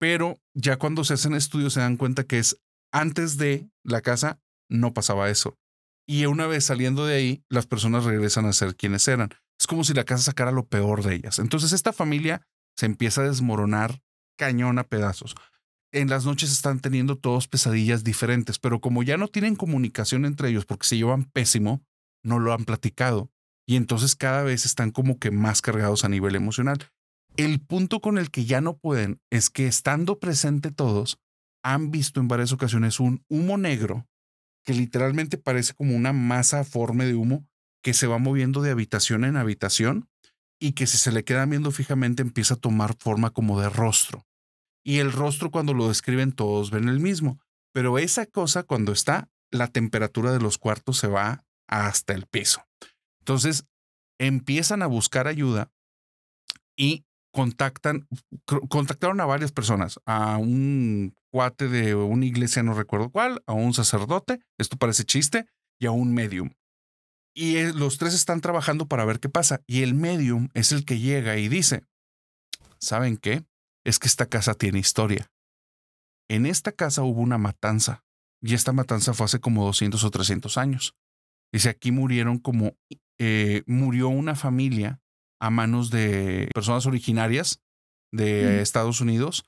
S1: Pero ya cuando se hacen estudios se dan cuenta que es antes de la casa no pasaba eso. Y una vez saliendo de ahí, las personas regresan a ser quienes eran. Es como si la casa sacara lo peor de ellas. Entonces esta familia se empieza a desmoronar cañón a pedazos. En las noches están teniendo todos pesadillas diferentes, pero como ya no tienen comunicación entre ellos porque se llevan pésimo, no lo han platicado. Y entonces cada vez están como que más cargados a nivel emocional. El punto con el que ya no pueden es que estando presente todos, han visto en varias ocasiones un humo negro que literalmente parece como una masa forma de humo que se va moviendo de habitación en habitación y que si se le queda viendo fijamente empieza a tomar forma como de rostro. Y el rostro cuando lo describen todos ven el mismo, pero esa cosa cuando está, la temperatura de los cuartos se va hasta el piso. Entonces empiezan a buscar ayuda y contactan, contactaron a varias personas, a un cuate de una iglesia, no recuerdo cuál, a un sacerdote, esto parece chiste, y a un medium. Y eh, los tres están trabajando para ver qué pasa. Y el medium es el que llega y dice, ¿saben qué? Es que esta casa tiene historia. En esta casa hubo una matanza. Y esta matanza fue hace como 200 o 300 años. Dice, aquí murieron como, eh, murió una familia a manos de personas originarias de Estados Unidos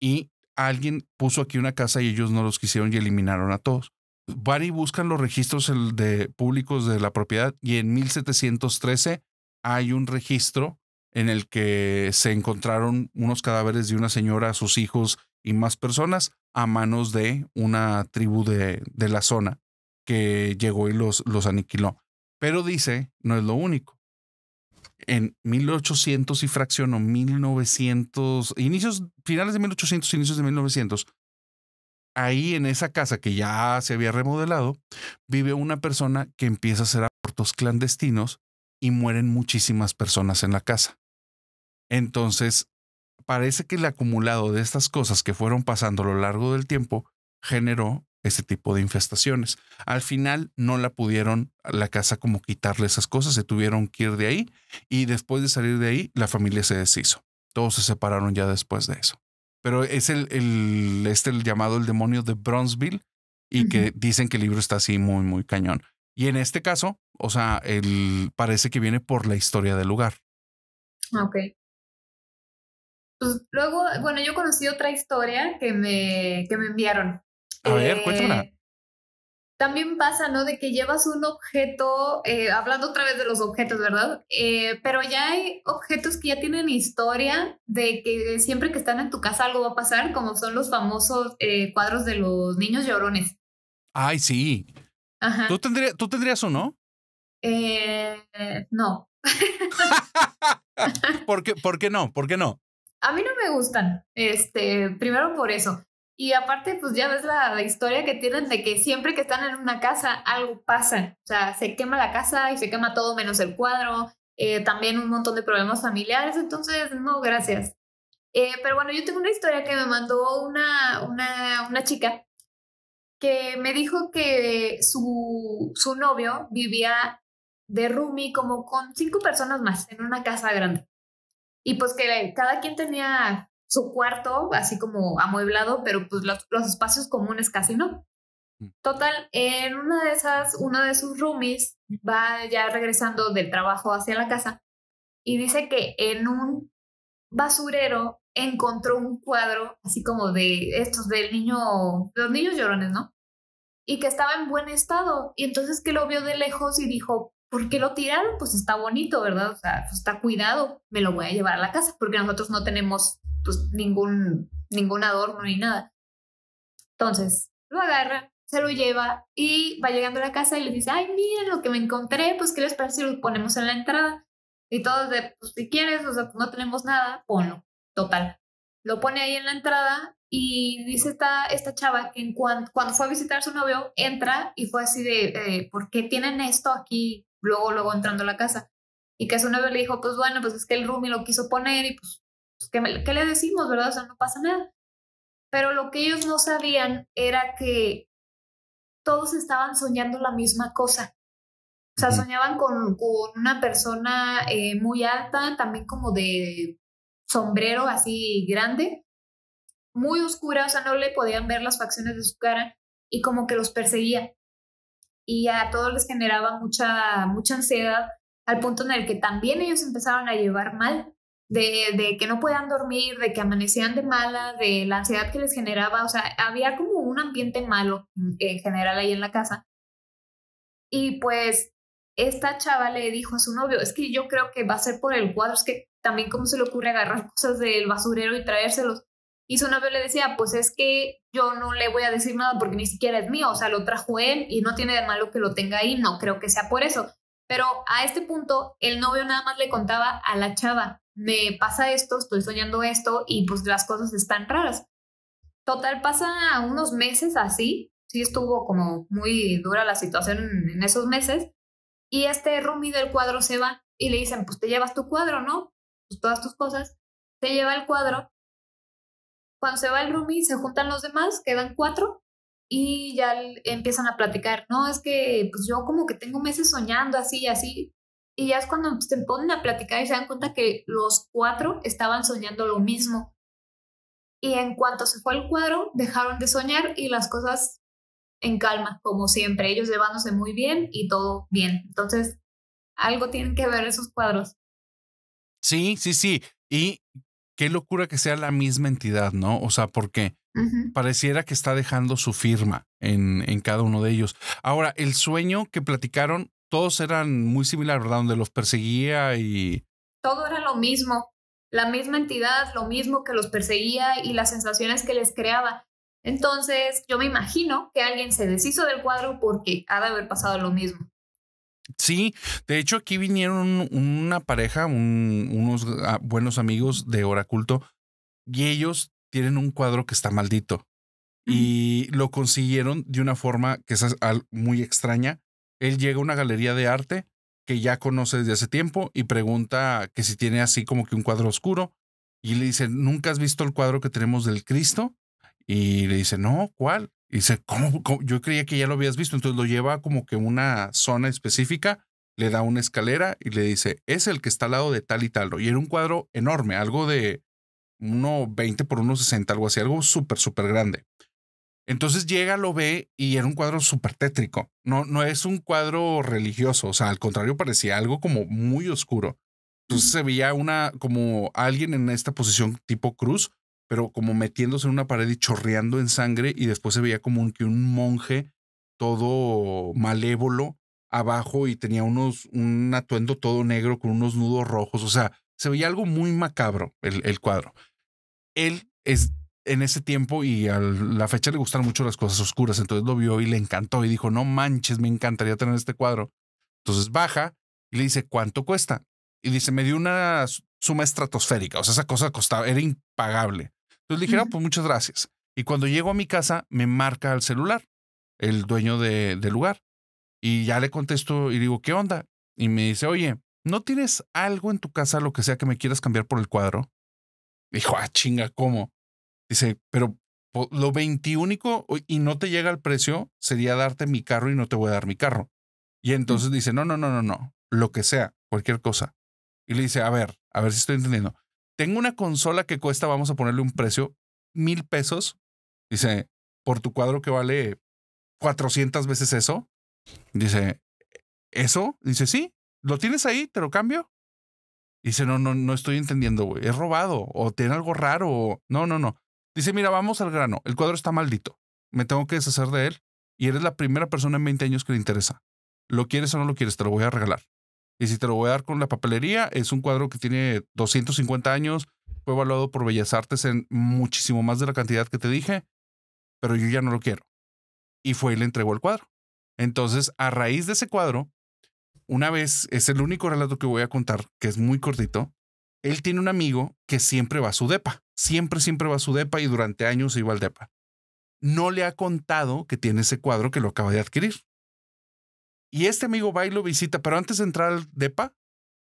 S1: y alguien puso aquí una casa y ellos no los quisieron y eliminaron a todos. Barry y buscan los registros de públicos de la propiedad y en 1713 hay un registro en el que se encontraron unos cadáveres de una señora, sus hijos y más personas a manos de una tribu de, de la zona que llegó y los, los aniquiló. Pero dice, no es lo único en 1800 y fraccionó 1900, inicios, finales de 1800, inicios de 1900, ahí en esa casa que ya se había remodelado, vive una persona que empieza a hacer abortos clandestinos y mueren muchísimas personas en la casa. Entonces, parece que el acumulado de estas cosas que fueron pasando a lo largo del tiempo generó ese tipo de infestaciones. Al final no la pudieron la casa como quitarle esas cosas, se tuvieron que ir de ahí y después de salir de ahí la familia se deshizo. Todos se separaron ya después de eso. Pero es el, el este, llamado el demonio de Bronzeville y que dicen que el libro está así muy muy cañón. Y en este caso, o sea, el, parece que viene por la historia del lugar.
S2: Ah, ok. Pues, luego, bueno, yo conocí otra historia que me, que me enviaron a ver, cuéntame. Eh, también pasa, ¿no? De que llevas un objeto, eh, hablando otra vez de los objetos, ¿verdad? Eh, pero ya hay objetos que ya tienen historia de que siempre que están en tu casa algo va a pasar, como son los famosos cuadros de los niños llorones.
S1: Ay, sí. Ajá. ¿Tú, tendrías, ¿Tú tendrías uno? no. [laughs] ¿Por, qué, ¿Por qué no? ¿Por qué no?
S2: A mí no me gustan. Este, primero por eso. Y aparte, pues ya ves la, historia que tienen de que siempre que están en una casa, algo pasa. O sea, se quema la casa y se quema todo menos el cuadro. Eh, también un montón de problemas familiares. Entonces, no, gracias. Eh, pero bueno, yo tengo una historia que me mandó una, una, chica que me dijo que su, su novio vivía de roomie como con cinco personas más en una casa grande. Y pues que cada quien tenía su cuarto, así como amueblado, pero pues los, espacios comunes casi no. Mm. Total, en una de esas, uno de sus roomies va ya regresando del trabajo hacia la casa y dice que en un basurero encontró un cuadro así como de estos del niño, de los niños llorones, ¿no? Y que estaba en buen estado. Y entonces que lo vio de lejos y dijo, ¿por qué lo tiraron? Pues está bonito, ¿verdad? O sea, pues está cuidado, me lo voy a llevar a la casa porque nosotros no tenemos pues, ningún, ningún adorno ni nada. Entonces, lo agarra, se lo lleva y va llegando a la casa y le dice, ay, miren lo que me encontré, pues, ¿qué les parece si lo ponemos en la entrada? Y todos de, pues, si quieres, o sea, pues, no tenemos nada, ponlo. Total. Lo pone ahí en la entrada y dice esta, esta chava que en cuando fue a visitar a su novio, entra y fue así de, eh, ¿por qué tienen esto aquí? Luego, luego entrando a la casa. Y que su novio le dijo, pues bueno, pues es que el Rumi lo quiso poner y pues pues, ¿qué, le decimos, verdad? O sea, no pasa nada. Pero lo que ellos no sabían era que todos estaban soñando la misma cosa. O sea, soñaban con, con una persona eh, muy alta, también como de sombrero así grande, muy oscura, o sea, no le podían ver las facciones de su cara y como que los perseguía. Y a todos les generaba mucha, mucha ansiedad, al punto en el que también ellos empezaron a llevar mal de, que no puedan dormir, de que amanecían de mala, de la ansiedad que les generaba, o sea, había como un ambiente malo mm, en eh, general ahí en la casa. Y pues esta chava le dijo a su novio, es que yo creo que va a ser por el cuadro, es que también cómo se le ocurre agarrar [laughs] cosas del basurero y traérselos. Y su novio le decía, pues es que yo no le voy a decir nada porque ni siquiera es mío, o sea, lo trajo él y no tiene de malo que lo tenga ahí, no creo que sea por eso. Pero a este punto el novio nada más le contaba a la chava, me pasa esto, estoy soñando esto y pues las cosas están raras. Total, pasa unos meses así, sí estuvo como muy dura la situación en, esos meses y este Rumi del cuadro se va y le dicen, pues te llevas tu cuadro, ¿no? Pues todas tus cosas, te lleva el cuadro. Cuando se va el Rumi se juntan los demás, quedan cuatro y ya empiezan a platicar, no, es que pues yo como que tengo meses soñando así y así, y ya es cuando se ponen a platicar y se dan cuenta que los cuatro estaban soñando lo mismo. Y en cuanto se fue el cuadro, dejaron de soñar y las cosas en calma, como siempre, ellos llevándose muy bien y todo bien. Entonces, algo tienen que ver esos cuadros.
S1: Sí, sí, sí. Y qué locura que sea la misma entidad, ¿no? O sea, porque pareciera que está dejando su firma en, en cada uno de ellos. Ahora, el sueño que platicaron todos eran muy similares, ¿verdad? Donde los perseguía y...
S2: Todo era lo mismo, la misma entidad, lo mismo que los perseguía y las sensaciones que les creaba. Entonces, yo me imagino que alguien se deshizo del cuadro porque ha de haber pasado lo mismo.
S1: Sí, de hecho aquí vinieron una pareja, unos ah, buenos amigos de Oraculto, y ellos tienen un cuadro que está maldito. Y lo consiguieron de una forma que es muy extraña, él llega a una galería de arte que ya conoce desde hace tiempo y pregunta que si tiene así como que un cuadro oscuro. Y le dice, ¿nunca has visto el cuadro que tenemos del Cristo? Y le dice, no, ¿cuál? Y dice, ¿cómo? Yo creía que ya lo habías visto. Entonces lo lleva como que una zona específica, le da una escalera y le dice, es el que está al lado de tal y tal. Y era un cuadro enorme, algo de uno veinte por uno sesenta, algo así, algo súper, súper grande. Entonces llega, lo ve y era un cuadro súper tétrico. No, no es un cuadro religioso, o sea, al contrario, parecía algo como muy oscuro. Entonces se veía una, como alguien en esta posición tipo cruz, pero como metiéndose en una pared y chorreando en sangre y después se veía como un, que un monje todo malévolo abajo y tenía unos, un atuendo todo negro con unos nudos rojos, o sea, se veía algo muy macabro el, el cuadro. Él es en ese tiempo y a la fecha le gustaron mucho las cosas oscuras, entonces lo vio y le encantó y dijo, no manches, me encantaría tener este cuadro. Entonces baja y le dice, ¿cuánto cuesta? Y dice, me dio una suma estratosférica, o sea, esa cosa costaba, era impagable. Entonces le dije, no, pues muchas gracias. Y cuando llego a mi casa, me marca al celular, el dueño de, del lugar. Y ya le contesto y digo, ¿qué onda? Y me dice, oye, ¿no tienes algo en tu casa, lo que sea, que me quieras cambiar por el cuadro? Dijo, ah, chinga, ¿cómo? Dice, pero lo veintiúnico y no te llega el precio sería darte mi carro y no te voy a dar mi carro. Y entonces dice, no, no, no, no, no, lo que sea, cualquier cosa. Y le dice, a ver, a ver si estoy entendiendo. Tengo una consola que cuesta, vamos a ponerle un precio, mil pesos. Dice, por tu cuadro que vale cuatrocientas veces eso. Dice, ¿eso? Dice, sí, lo tienes ahí, te lo cambio. Dice, no, no, no estoy entendiendo, güey. Es robado o tiene algo raro. O... No, no, no. Dice, mira, vamos al grano, el cuadro está maldito, me tengo que deshacer de él y eres la primera persona en 20 años que le interesa. ¿Lo quieres o no lo quieres? Te lo voy a regalar. Y si te lo voy a dar con la papelería, es un cuadro que tiene 250 años, fue evaluado por Bellas Artes en muchísimo más de la cantidad que te dije, pero yo ya no lo quiero. Y fue y le entregó el cuadro. Entonces, a raíz de ese cuadro, una vez, es el único relato que voy a contar, que es muy cortito, él tiene un amigo que siempre va a su depa, siempre, siempre va a su depa y durante años iba al depa. No le ha contado que tiene ese cuadro que lo acaba de adquirir. Y este amigo va y lo visita, pero antes de entrar al depa,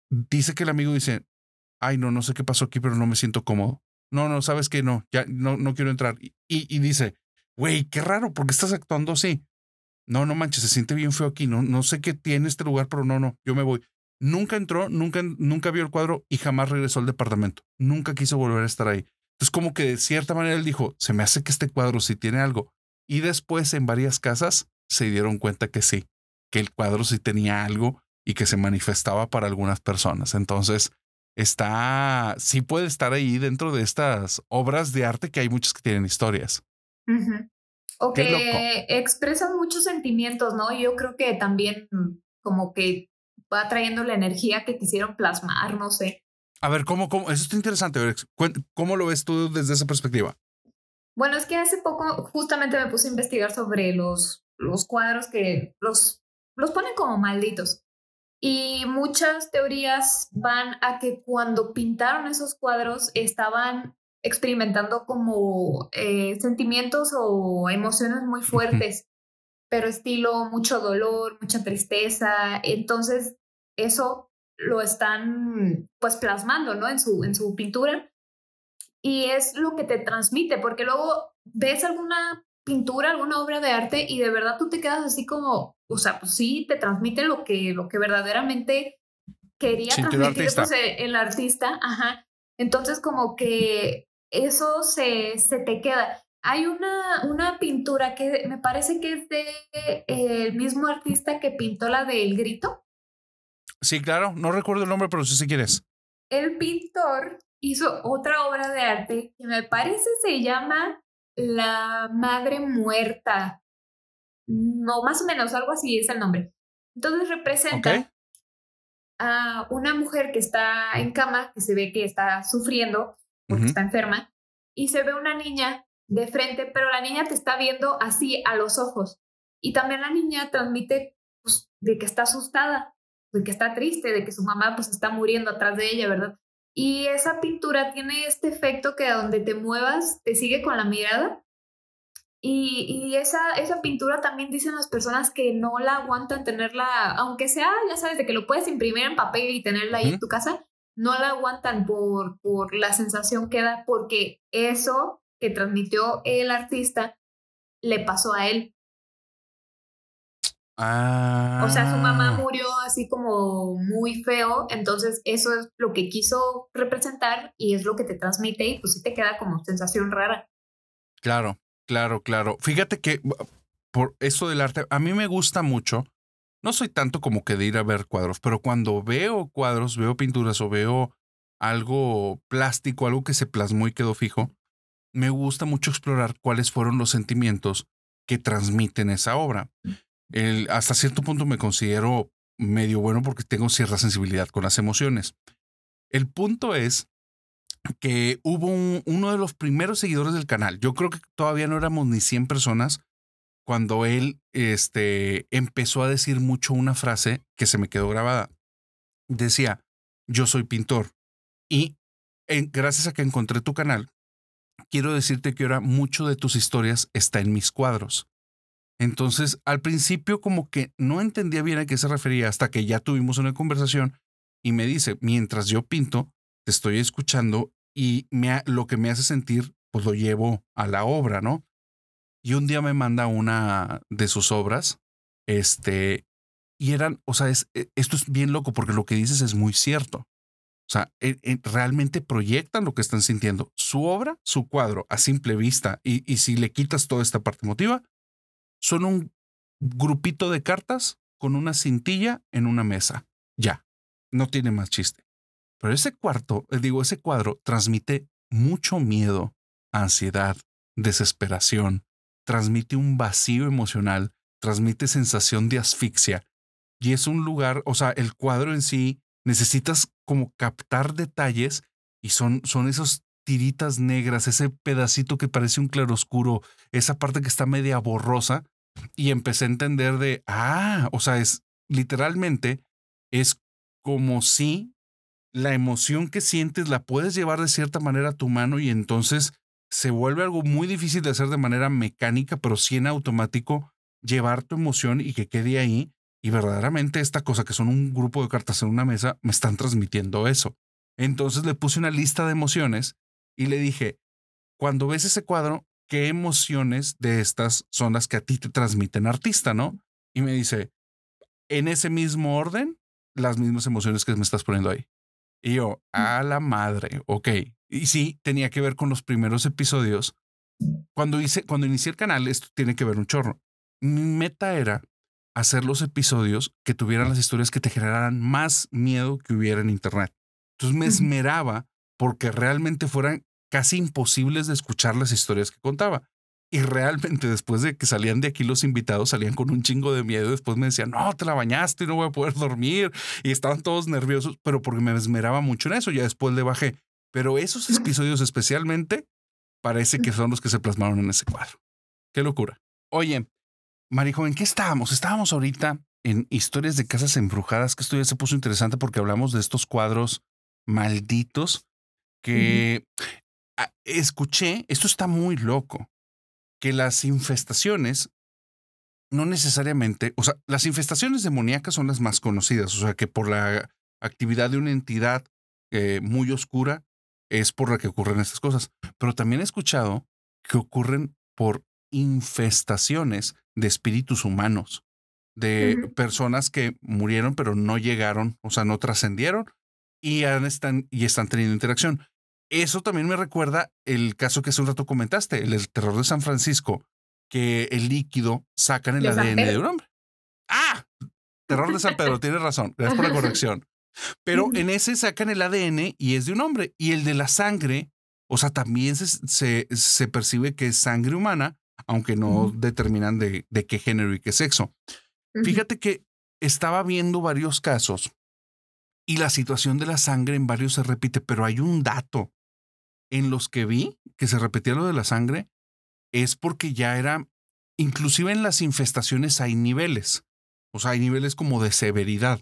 S1: dice que el amigo dice, ay, no, no sé qué pasó aquí, pero no me siento cómodo. No, no, sabes que no, ya no, no quiero entrar. Y, dice, güey, qué raro, porque estás actuando así? No, no manches, se siente bien feo aquí, no, no sé qué tiene este lugar, pero no, no, yo me voy. Nunca entró, nunca, nunca vio el cuadro y jamás regresó al departamento. Nunca quiso volver a estar ahí. Entonces, como que de cierta manera él dijo, se me hace que este cuadro sí tiene algo. Y después en varias casas se dieron cuenta que sí, que el cuadro sí tenía algo y que se manifestaba para algunas personas. Entonces, está, sí puede estar ahí dentro de estas obras de arte que hay muchas que tienen historias.
S2: O que expresan muchos sentimientos, ¿no? Yo creo que también mm, como que va trayendo la energía que quisieron plasmar, no sé.
S1: A ver, ¿cómo, cómo? Eso está interesante, ¿cómo lo ves tú desde esa perspectiva?
S2: Bueno, es que hace poco justamente me puse a investigar sobre los, los cuadros que los, los ponen como malditos. Y muchas teorías van a que cuando pintaron esos cuadros estaban experimentando como eh, sentimientos o emociones muy fuertes, pero estilo mucho dolor, mucha tristeza. Entonces eso lo están pues plasmando, ¿no? En su, en su pintura. Y es lo que te transmite, porque luego ves alguna pintura, alguna obra de arte y de verdad tú te quedas así como, o sea, pues sí, te transmite lo que, lo que verdaderamente quería transmitir pues, eh, el, artista, ajá. Entonces como que eso se, te queda. Hay una, una pintura que me parece que es de eh, el mismo artista que pintó la del grito.
S1: Sí, claro, no recuerdo el nombre, pero sí si quieres.
S2: El pintor hizo otra obra de arte que me parece se llama La Madre Muerta. No, más o menos, algo así es el nombre. Entonces representa a una mujer que está en cama, que se ve que está sufriendo porque está enferma, y se ve una niña de frente, pero la niña te está viendo así a los ojos. Y también la niña transmite pues, de que está asustada de que está triste, de que su mamá pues está muriendo atrás de ella, ¿verdad? Y esa pintura tiene este efecto que a donde te muevas te sigue con la mirada. Y, esa, esa pintura también dicen las personas que no la aguantan tenerla, aunque sea, ya sabes, de que lo puedes imprimir en papel y tenerla ahí en tu casa, no la aguantan por, por la sensación que da, porque eso que transmitió el artista le pasó a él.
S3: Ah. O sea, su mamá ah.
S2: murió así como muy feo, entonces eso es lo que quiso representar y es lo que te transmite y pues sí te queda como sensación rara.
S1: Claro, claro, claro. Fíjate que por eso del arte, a mí me gusta mucho. No soy tanto como que de ir a ver cuadros, pero cuando veo cuadros, veo pinturas o veo algo plástico, algo que se plasmó y quedó fijo, me gusta mucho explorar cuáles fueron los sentimientos que transmiten esa obra. Mm hasta cierto punto me considero medio bueno porque tengo cierta sensibilidad con las emociones. El punto es que hubo uno de los primeros seguidores del canal. Yo creo que todavía no éramos ni 100 personas cuando él este, empezó a decir mucho una frase que se me quedó grabada. Decía, yo soy pintor. Y gracias a que encontré tu canal, quiero decirte que ahora mucho de tus historias está en mis cuadros. Entonces, al principio como que no entendía bien a qué se refería hasta que ya tuvimos una conversación y me dice, mientras yo pinto, te estoy escuchando y me lo que me hace sentir, pues lo llevo a la obra, ¿no? Y un día me manda una de sus obras, este, y eran, o sea, e, esto es bien loco porque lo que dices es muy cierto. O sea, e, e, realmente proyectan lo que están sintiendo. Su obra, su cuadro, a simple vista. Y, y si le quitas toda esta parte emotiva, son un grupito de cartas con una cintilla en una mesa. Ya, no tiene más chiste. Pero ese cuarto, eh, digo, ese cuadro transmite mucho miedo, ansiedad, desesperación, transmite un vacío emocional, transmite sensación de asfixia. Y es un lugar, o sea, el cuadro en sí, necesitas como captar detalles y son, son esos tiritas negras, ese pedacito que parece un claroscuro, esa parte que está media borrosa, y empecé a entender de, ah, o sea, es literalmente, es como si la emoción que sientes la puedes llevar de cierta manera a tu mano y entonces se vuelve algo muy difícil de hacer de manera mecánica, pero sí en automático, llevar tu emoción y que quede ahí. Y verdaderamente esta cosa que son un grupo de cartas en una mesa me están transmitiendo eso. Entonces le puse una lista de emociones y le dije, cuando ves ese cuadro, ¿qué emociones de estas son las que a ti te transmiten artista, no? Y me dice, en ese mismo orden, las mismas emociones que me estás poniendo ahí. Y yo, mm. a la madre, ok. Y sí, tenía que ver con los primeros episodios. Cuando hice, cuando inicié el canal, esto tiene que ver un chorro. Mi meta era hacer los episodios que tuvieran las historias que te generaran más miedo que hubiera en Internet. Entonces me esmeraba porque realmente fueran casi imposibles de escuchar las historias que contaba. Y realmente [laughs] después de que salían de aquí los invitados, salían con un chingo de miedo. Después me decían, no, te la bañaste y no voy a poder dormir. Y estaban todos nerviosos, pero porque me esmeraba mucho en eso. Ya después le bajé. Pero esos episodios especialmente parece que son los que se plasmaron en ese cuadro. Qué locura. Oye, Marijo, ¿en qué estábamos? Estábamos ahorita en historias de casas embrujadas, que esto ya se puso interesante porque hablamos de estos cuadros malditos que escuché, esto está muy loco, que las infestaciones no necesariamente, o sea, las infestaciones demoníacas son las más conocidas, o sea, que por la actividad de una entidad eh, muy oscura es por la que ocurren estas cosas. Pero también he escuchado que ocurren por infestaciones de espíritus humanos, de personas que murieron pero no llegaron, o sea, no trascendieron y, están, y están teniendo interacción. Eso también me recuerda el caso que hace un rato comentaste, el, terror de San Francisco, que el líquido sacan el ADN de un hombre. ¡Ah! Terror de San Pedro, [laughs] tienes razón. Gracias por la corrección. Pero en ese sacan el ADN y es de un hombre. Y el de la sangre, o sea, también se, se, percibe que es sangre humana, aunque no determinan de, qué género y qué sexo. Fíjate que estaba viendo varios casos y la situación de la sangre en varios se repite, pero hay un dato en los que vi que se repetía lo de la sangre es porque ya era, inclusive en las infestaciones hay niveles, o sea, hay niveles como de severidad,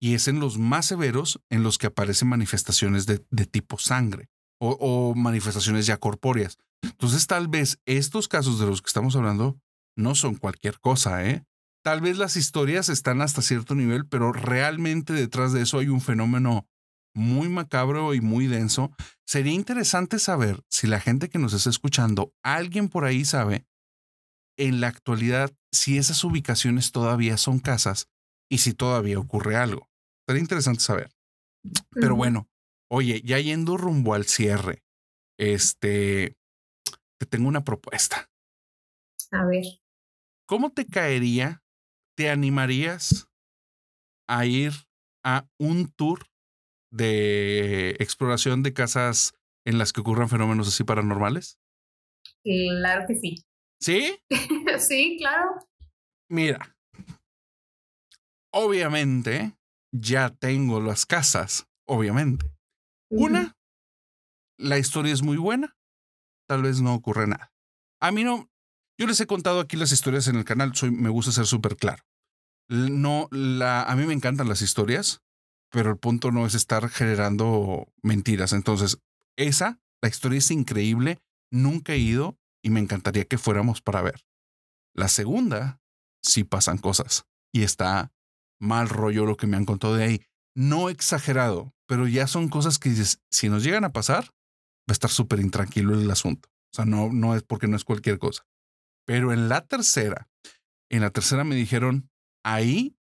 S1: y es en los más severos en los que aparecen manifestaciones de, tipo sangre o, o manifestaciones ya corpóreas. Entonces, tal vez estos casos de los que estamos hablando no son cualquier cosa, ¿eh? Tal vez las historias están hasta cierto nivel, pero realmente detrás de eso hay un fenómeno muy macabro y muy denso. Sería interesante saber si la gente que nos está escuchando, alguien por ahí sabe en la actualidad si esas ubicaciones todavía son casas y si todavía ocurre algo. Sería interesante saber. Pero bueno, oye, ya yendo rumbo al cierre, este, te tengo una propuesta. A ver. ¿Cómo te caería? ¿Te animarías a ir a un tour de exploración de casas en las que ocurran fenómenos así paranormales?
S3: Claro que sí. ¿Sí? [laughs] sí, claro.
S1: Mira, obviamente ya tengo las casas, obviamente. Una, la historia es muy buena, tal vez no ocurre nada. A mí no, yo les he contado aquí las historias en el canal, soy, me gusta ser súper claro. No, la, a mí me encantan las historias, pero el punto no es estar generando mentiras. Entonces, esa, la historia es increíble, nunca he ido y me encantaría que fuéramos para ver. La segunda, Si pasan cosas y está mal rollo lo que me han contado de ahí. No exagerado, pero ya son cosas que si nos llegan a pasar, va a estar súper intranquilo el asunto. O sea, no, no es porque no es cualquier cosa. Pero en la tercera, en la tercera me dijeron, ahí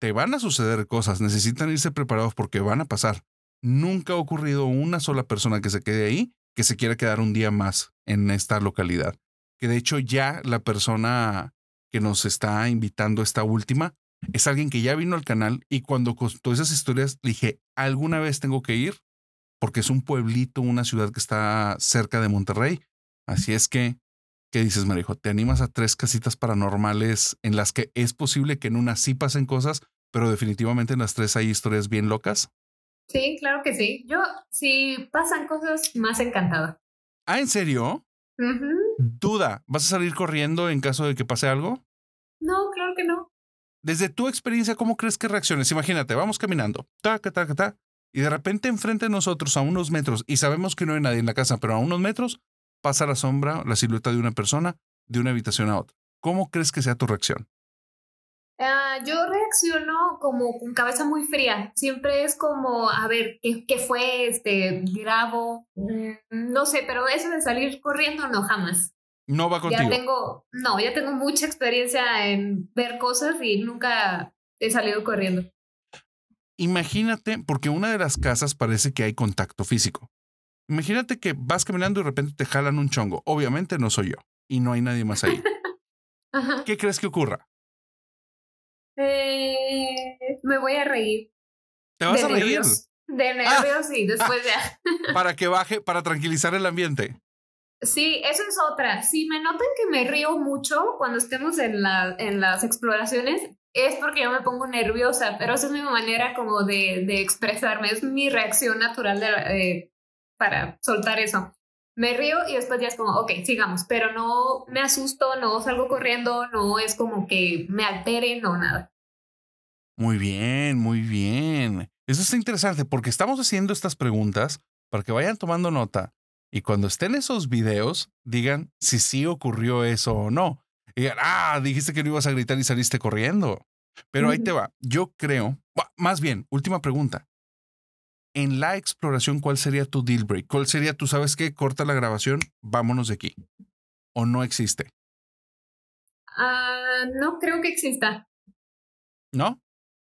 S1: te van a suceder cosas, necesitan irse preparados porque van a pasar. Nunca ha ocurrido una sola persona que se quede ahí que se quiera quedar un día más en esta localidad. Que de hecho ya la persona que nos está invitando esta última es alguien que ya vino al canal y cuando contó esas historias dije, alguna vez tengo que ir porque es un pueblito, una ciudad que está cerca de Monterrey. Así es que ¿Qué dices, Marijo? ¿Te animas a tres casitas paranormales en las que es posible que en una sí pasen cosas, pero definitivamente en las tres hay historias bien locas?
S2: Sí, claro que sí. Yo, si pasan cosas, más encantada.
S1: ¿Ah, en serio? Duda, ¿vas a salir corriendo en caso de que pase algo?
S3: No, claro que no.
S1: Desde tu experiencia, ¿cómo crees que reacciones? Imagínate, vamos caminando, ta, ta, ta, ta, y de repente enfrente de nosotros, a unos metros, y sabemos que no hay nadie en la casa, pero a unos metros, pasa la sombra, la silueta de una persona, de una habitación a otra. ¿Cómo crees que sea tu reacción?
S2: Ah, yo reacciono como con cabeza muy fría. Siempre es como, a ver, ¿qué, fue? Este, grabo, mm, no sé, pero eso de salir corriendo no, jamás.
S1: No va contigo. Ya
S2: tengo, no, ya tengo mucha experiencia en ver cosas y nunca he salido corriendo.
S1: Imagínate, porque una de las casas parece que hay contacto físico. Imagínate que vas caminando y de repente te jalan un chongo. Obviamente no soy yo y no hay nadie más ahí. [laughs] ¿Qué crees que ocurra?
S3: Eh, me voy a reír.
S1: ¿Te vas a reír?
S3: De ah. nervios y después ya.
S1: [laughs] para que baje, para tranquilizar el ambiente.
S2: Sí, eso es otra. Si me notan que me río mucho cuando estemos en, la, en las exploraciones, es porque yo me pongo nerviosa, pero esa es mi manera como de, expresarme, es mi reacción natural de, eh, para soltar eso. Me río y después ya es como, ok, sigamos, pero no me asusto, no salgo corriendo, no es como que me alteren o nada.
S1: Muy bien, muy bien. Eso está interesante porque estamos haciendo estas preguntas para que vayan tomando nota y cuando estén esos videos digan si sí ocurrió eso o no. Y digan, ah, dijiste que no ibas a gritar y saliste corriendo. Pero ahí te va. Yo creo, más bien, última pregunta en la exploración, ¿cuál sería tu deal break? ¿Cuál sería, tú sabes qué, corta la grabación, vámonos de aquí? ¿O no existe?
S3: Ah, no creo que exista. ¿No?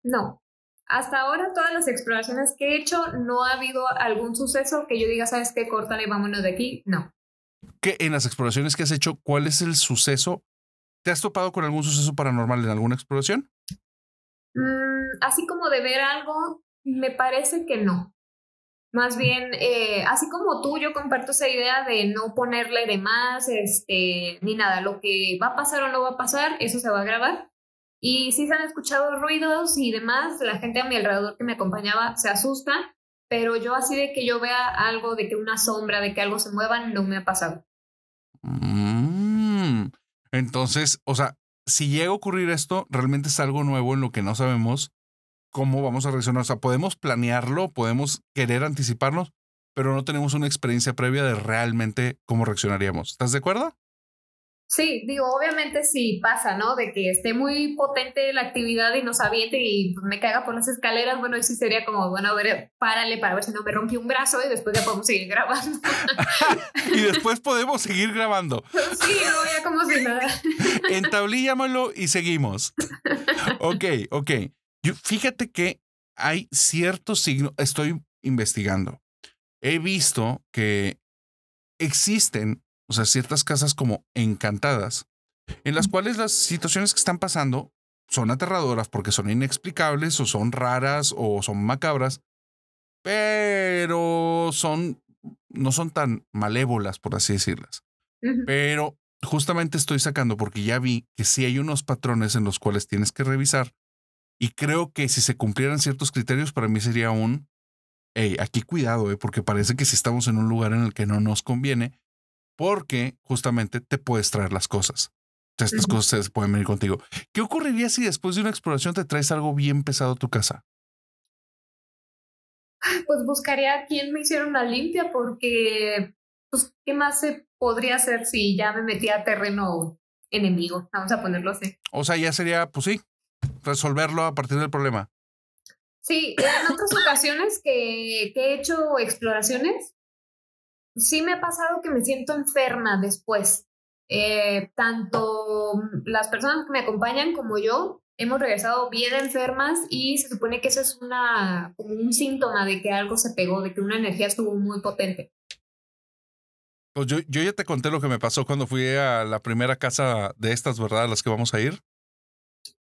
S3: No.
S2: Hasta ahora todas las exploraciones que he hecho no ha habido algún suceso que yo diga, ¿sabes qué? y vámonos de aquí. No.
S1: ¿Qué en las exploraciones que has hecho, cuál es el suceso? ¿Te has topado con algún suceso paranormal en alguna exploración?
S2: Mm, así como de ver algo, me parece que no. Más bien, eh, así como tú, yo comparto esa idea de no ponerle de más, este, ni nada. Lo que va a pasar o no va a pasar, eso se va a grabar. Y si se han escuchado ruidos y demás, la gente a mi alrededor que me acompañaba se asusta, pero yo así de que yo vea algo, de que una sombra, de que algo se mueva, no me ha pasado.
S3: Mm.
S1: Entonces, o sea, si llega a ocurrir esto, realmente es algo nuevo en lo que no sabemos cómo vamos a reaccionar. O sea, podemos planearlo, podemos querer anticiparnos, pero no tenemos una experiencia previa de realmente cómo reaccionaríamos. ¿Estás de acuerdo?
S3: Sí, digo,
S2: obviamente si pasa, ¿no? De que esté muy potente la actividad y nos aviente y pues, me caiga por las escaleras, bueno, eso sí sería como, bueno, a ver, párale para ver si no me rompió un brazo y después ya podemos seguir grabando.
S1: [laughs] y después podemos seguir grabando.
S2: Sí, como si nada.
S1: [laughs] y seguimos. Ok, ok fíjate que hay ciertos signos, estoy investigando. He visto que existen, o sea, ciertas casas como encantadas, en las cuales las situaciones que están pasando son aterradoras porque son inexplicables o son raras o son macabras, pero son, no son tan malévolas, por así decirlas. Pero justamente estoy sacando porque ya vi que sí hay unos patrones en los cuales tienes que revisar y creo que si se cumplieran ciertos criterios, para mí sería un, hey, aquí cuidado, eh, porque parece que si estamos en un lugar en el que no nos conviene, porque justamente te puedes traer las cosas. Estas sea, estas cosas pueden venir contigo. ¿Qué ocurriría si después de una exploración te traes algo bien pesado a tu casa?
S3: Ah, pues buscaría a quien me hiciera una limpia porque, pues, ¿qué más se podría hacer si ya me metía a terreno
S2: enemigo? Vamos a ponerlo así.
S1: O sea, ya sería, pues sí, resolverlo a partir del problema.
S2: Sí, en otras ocasiones que, he hecho exploraciones, sí me ha pasado que me siento enferma después. Eh, tanto las personas que me acompañan como yo hemos regresado bien enfermas y se supone que eso es una, un síntoma de que algo se pegó, de que una energía estuvo muy potente.
S1: Pues yo, yo ya te conté lo que me pasó cuando fui a la primera casa de estas, ¿verdad? A las que vamos a ir.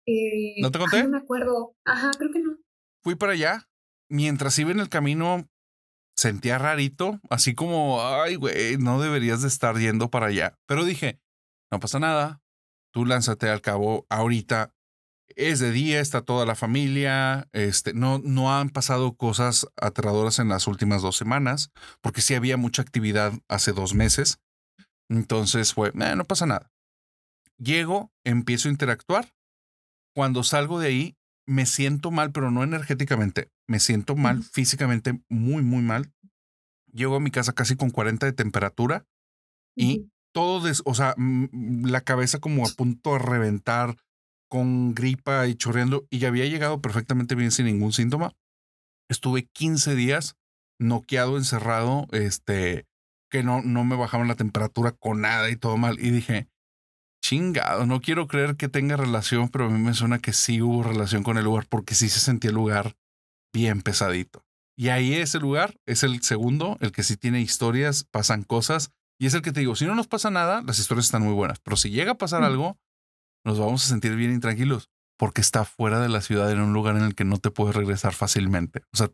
S3: Eh, ¿No te conté? no me acuerdo. Ajá, creo que no.
S1: Fui para allá. Mientras iba en el camino, sentía rarito, así como, ay, güey, no deberías de estar yendo para allá. Pero dije, no pasa nada, tú lánzate al cabo ahorita. Es de día, está toda la familia, este, no, no han pasado cosas aterradoras en las últimas dos semanas, porque sí había mucha actividad hace dos meses. Entonces fue, eh, no pasa nada. Llego, empiezo a interactuar cuando salgo de ahí, me siento mal, pero no energéticamente, me siento mal físicamente, muy, muy mal. Llego a mi casa casi con 40 de temperatura y todo, o sea, la cabeza como a punto de reventar con gripa y chorreando y ya había llegado perfectamente bien sin ningún síntoma. Estuve 15 días noqueado, encerrado, este, que no, no me bajaban la temperatura con nada y todo mal. Y dije, Chingado, no quiero creer que tenga relación, pero a mí me suena que sí hubo relación con el lugar porque sí se sentía el lugar bien pesadito. Y ahí ese lugar es el segundo, el que sí tiene historias, pasan cosas. Y es el que te digo, si no nos pasa nada, las historias están muy buenas. Pero si llega a pasar mm. algo, nos vamos a sentir bien intranquilos porque está fuera de la ciudad, en un lugar en el que no te puedes regresar fácilmente. O sea,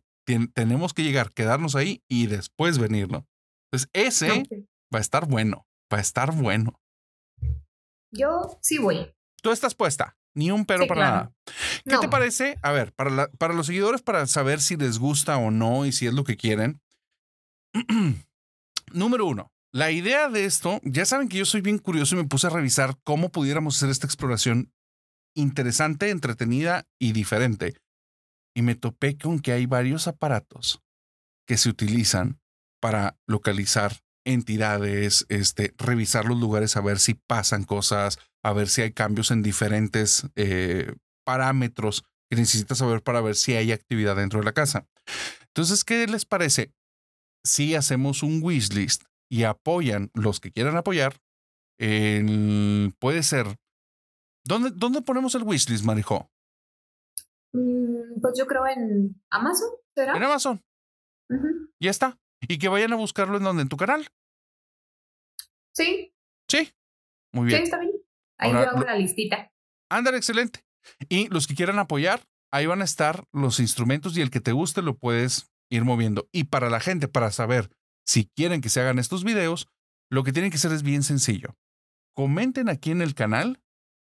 S1: tenemos que llegar, quedarnos ahí y después venirlo Entonces, ese va a estar bueno, va a estar bueno.
S3: Yo
S2: sí voy.
S1: Tú estás puesta. Ni un pero para nada.
S2: ¿Qué te parece?
S1: A ver, para, para los seguidores, para saber si les gusta o no y si es lo que quieren. [clears throat] Número uno, la idea de esto, ya saben que yo soy bien curioso y me puse a revisar cómo pudiéramos hacer esta exploración interesante, entretenida y diferente. Y me topé con que hay varios aparatos que se utilizan para localizar entidades, este, revisar los lugares a ver si pasan cosas, a ver si hay cambios en diferentes eh, parámetros que necesitas saber para ver si hay actividad dentro de la casa. Entonces, ¿qué les parece si hacemos un wishlist y apoyan los que quieran apoyar? puede ser. ¿Dónde, ¿Dónde ponemos el wishlist, Marijo?
S3: Mm, pues yo creo en Amazon, En Amazon.
S1: Ya está y que vayan a buscarlo en donde, en tu canal.
S3: Sí. Sí. Muy bien. Sí, está bien. Ahí veo la listita.
S1: Ándale, excelente. Y los que quieran apoyar, ahí van a estar los instrumentos y el que te guste lo puedes ir moviendo. Y para la gente, para saber si quieren que se hagan estos videos, lo que tienen que hacer es bien sencillo. Comenten aquí en el canal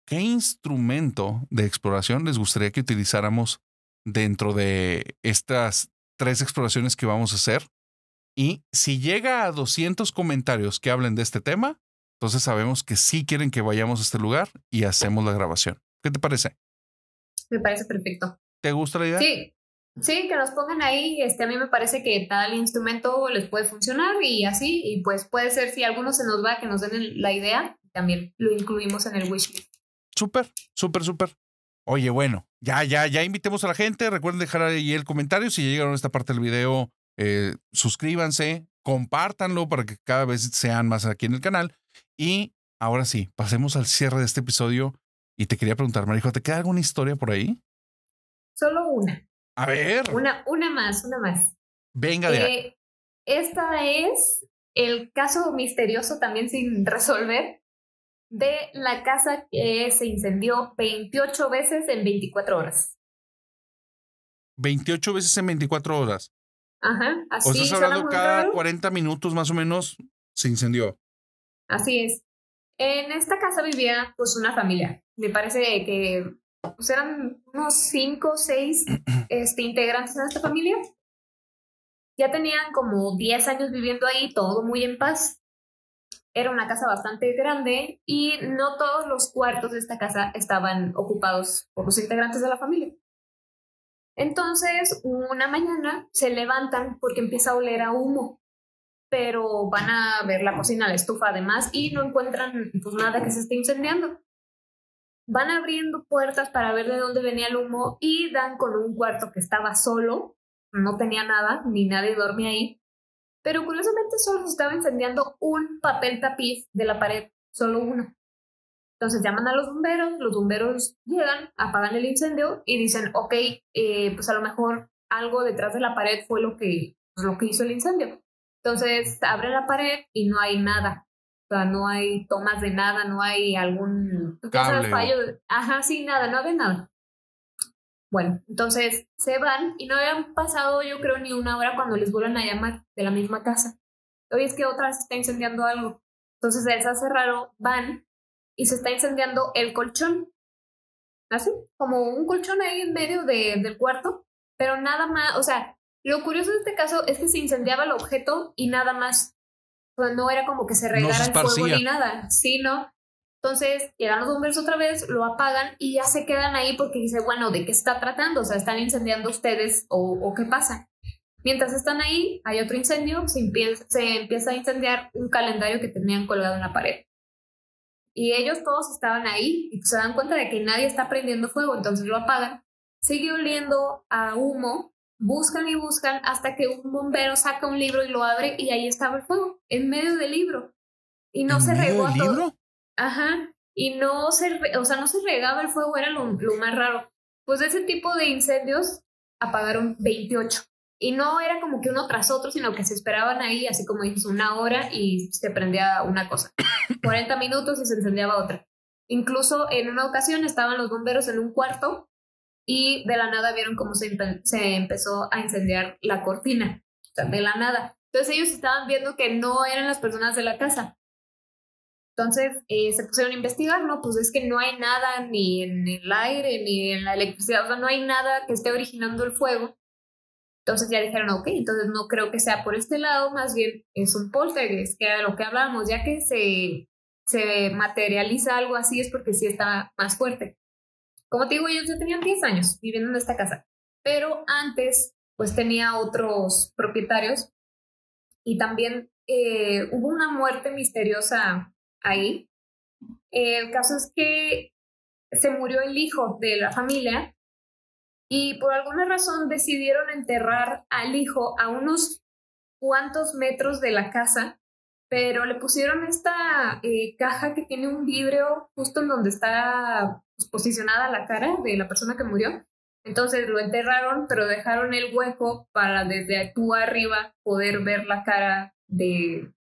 S1: qué instrumento de exploración les gustaría que utilizáramos dentro de estas tres exploraciones que vamos a hacer y si llega a 200 comentarios que hablen de este tema, entonces sabemos que sí quieren que vayamos a este lugar y hacemos la grabación. ¿Qué te parece?
S2: Me parece perfecto.
S1: ¿Te gusta la idea? Sí,
S2: sí, que nos pongan ahí. Este, a mí me parece que tal instrumento les puede funcionar y así. Y pues puede ser si alguno se nos va que nos den la idea, también lo incluimos en el wishlist.
S1: Súper, súper, súper. Oye, bueno, ya, ya, ya invitemos a la gente. Recuerden dejar ahí el comentario si llegaron a esta parte del video eh, suscríbanse, compártanlo para que cada vez sean más aquí en el canal. Y ahora sí, pasemos al cierre de este episodio. Y te quería preguntar, Marijo, ¿te queda alguna historia por ahí?
S3: Solo una. A ver. Una, una más, una más. Venga, de eh, Esta es
S2: el caso misterioso también sin resolver de la casa que se incendió 28 veces en 24 horas.
S1: 28 veces en 24 horas.
S2: Ajá, así. O estás hablando cada
S1: 40 minutos más o menos se incendió.
S2: Así es. En esta casa vivía pues una familia. Me parece que pues, eran unos 5 o 6 integrantes de esta familia. Ya tenían como 10 años viviendo ahí, todo muy en paz. Era una casa bastante grande y no todos los cuartos de esta casa estaban ocupados por los integrantes de la familia. Entonces, una mañana se levantan porque empieza a oler a humo, pero van a ver la cocina, la estufa además, y no encuentran pues nada que se esté incendiando. Van abriendo puertas para ver de dónde venía el humo y dan con un cuarto que estaba solo, no tenía nada, ni nadie dormía ahí, pero curiosamente solo se estaba incendiando un papel tapiz de la pared, solo uno. Entonces llaman a los bomberos, los bomberos llegan, apagan el incendio y dicen, ok, eh, pues a lo mejor algo detrás de la pared fue lo que, pues, lo que hizo el incendio. Entonces abre la pared y no hay nada. O sea, no hay tomas de nada, no hay algún fallo. ajá, sí, nada, no hay nada. Bueno, entonces se van y no habían pasado yo creo ni una hora cuando les vuelven a llamar de la misma casa. Oye, es que otra está incendiando algo. Entonces él se hace raro, van y se está incendiando el colchón. Así, como un colchón ahí en medio del cuarto, pero nada más, o sea, lo curioso de este caso es que se incendiaba el objeto y nada más. O no era como que se regara el fuego ni nada, sí, Entonces llegan los hombres otra vez, lo apagan y ya se quedan ahí porque dice, bueno, ¿de qué está tratando? O sea, ¿están incendiando ustedes o, qué pasa? Mientras están ahí, hay otro incendio, empieza, se empieza, a incendiar un calendario que tenían colgado en la pared y ellos todos estaban ahí y se dan cuenta de que nadie está prendiendo fuego, entonces lo apagan. Sigue oliendo a humo, buscan y buscan hasta que un bombero saca un libro y lo abre y ahí estaba el fuego, en medio del libro. Y no se regó Ajá. Y no se, o sea, no se regaba el fuego, era lo, más raro. Pues ese tipo de incendios apagaron 28. Y no era como que uno tras otro, sino que se esperaban ahí, así como hizo una hora y se prendía una cosa. 40 [coughs] minutos y se encendía otra. Incluso en una ocasión estaban los bomberos en un cuarto y de la nada vieron cómo se, se empezó a incendiar la cortina. de la nada. Entonces ellos estaban viendo que no eran las personas de la casa. Entonces eh, se pusieron a investigar, ¿no? Pues es que no hay nada ni en el aire ni en la electricidad, o sea, no hay nada que esté originando el fuego entonces ya dijeron, ok, entonces no creo que sea por este lado, más bien es un poltergeist, que de lo que hablábamos, ya que se, se materializa algo así es porque sí está más fuerte. Como te digo, ellos ya tenían 10 años viviendo en esta casa, pero antes pues tenía otros propietarios y también eh, hubo una muerte misteriosa ahí. El caso es que se murió el hijo de la familia y por alguna razón decidieron enterrar al hijo a unos cuantos metros de la casa, pero le pusieron esta eh, caja que tiene un vidrio justo en donde está pues, posicionada la cara de la persona que murió. Entonces lo enterraron, pero dejaron el hueco para desde tú arriba poder ver la cara de,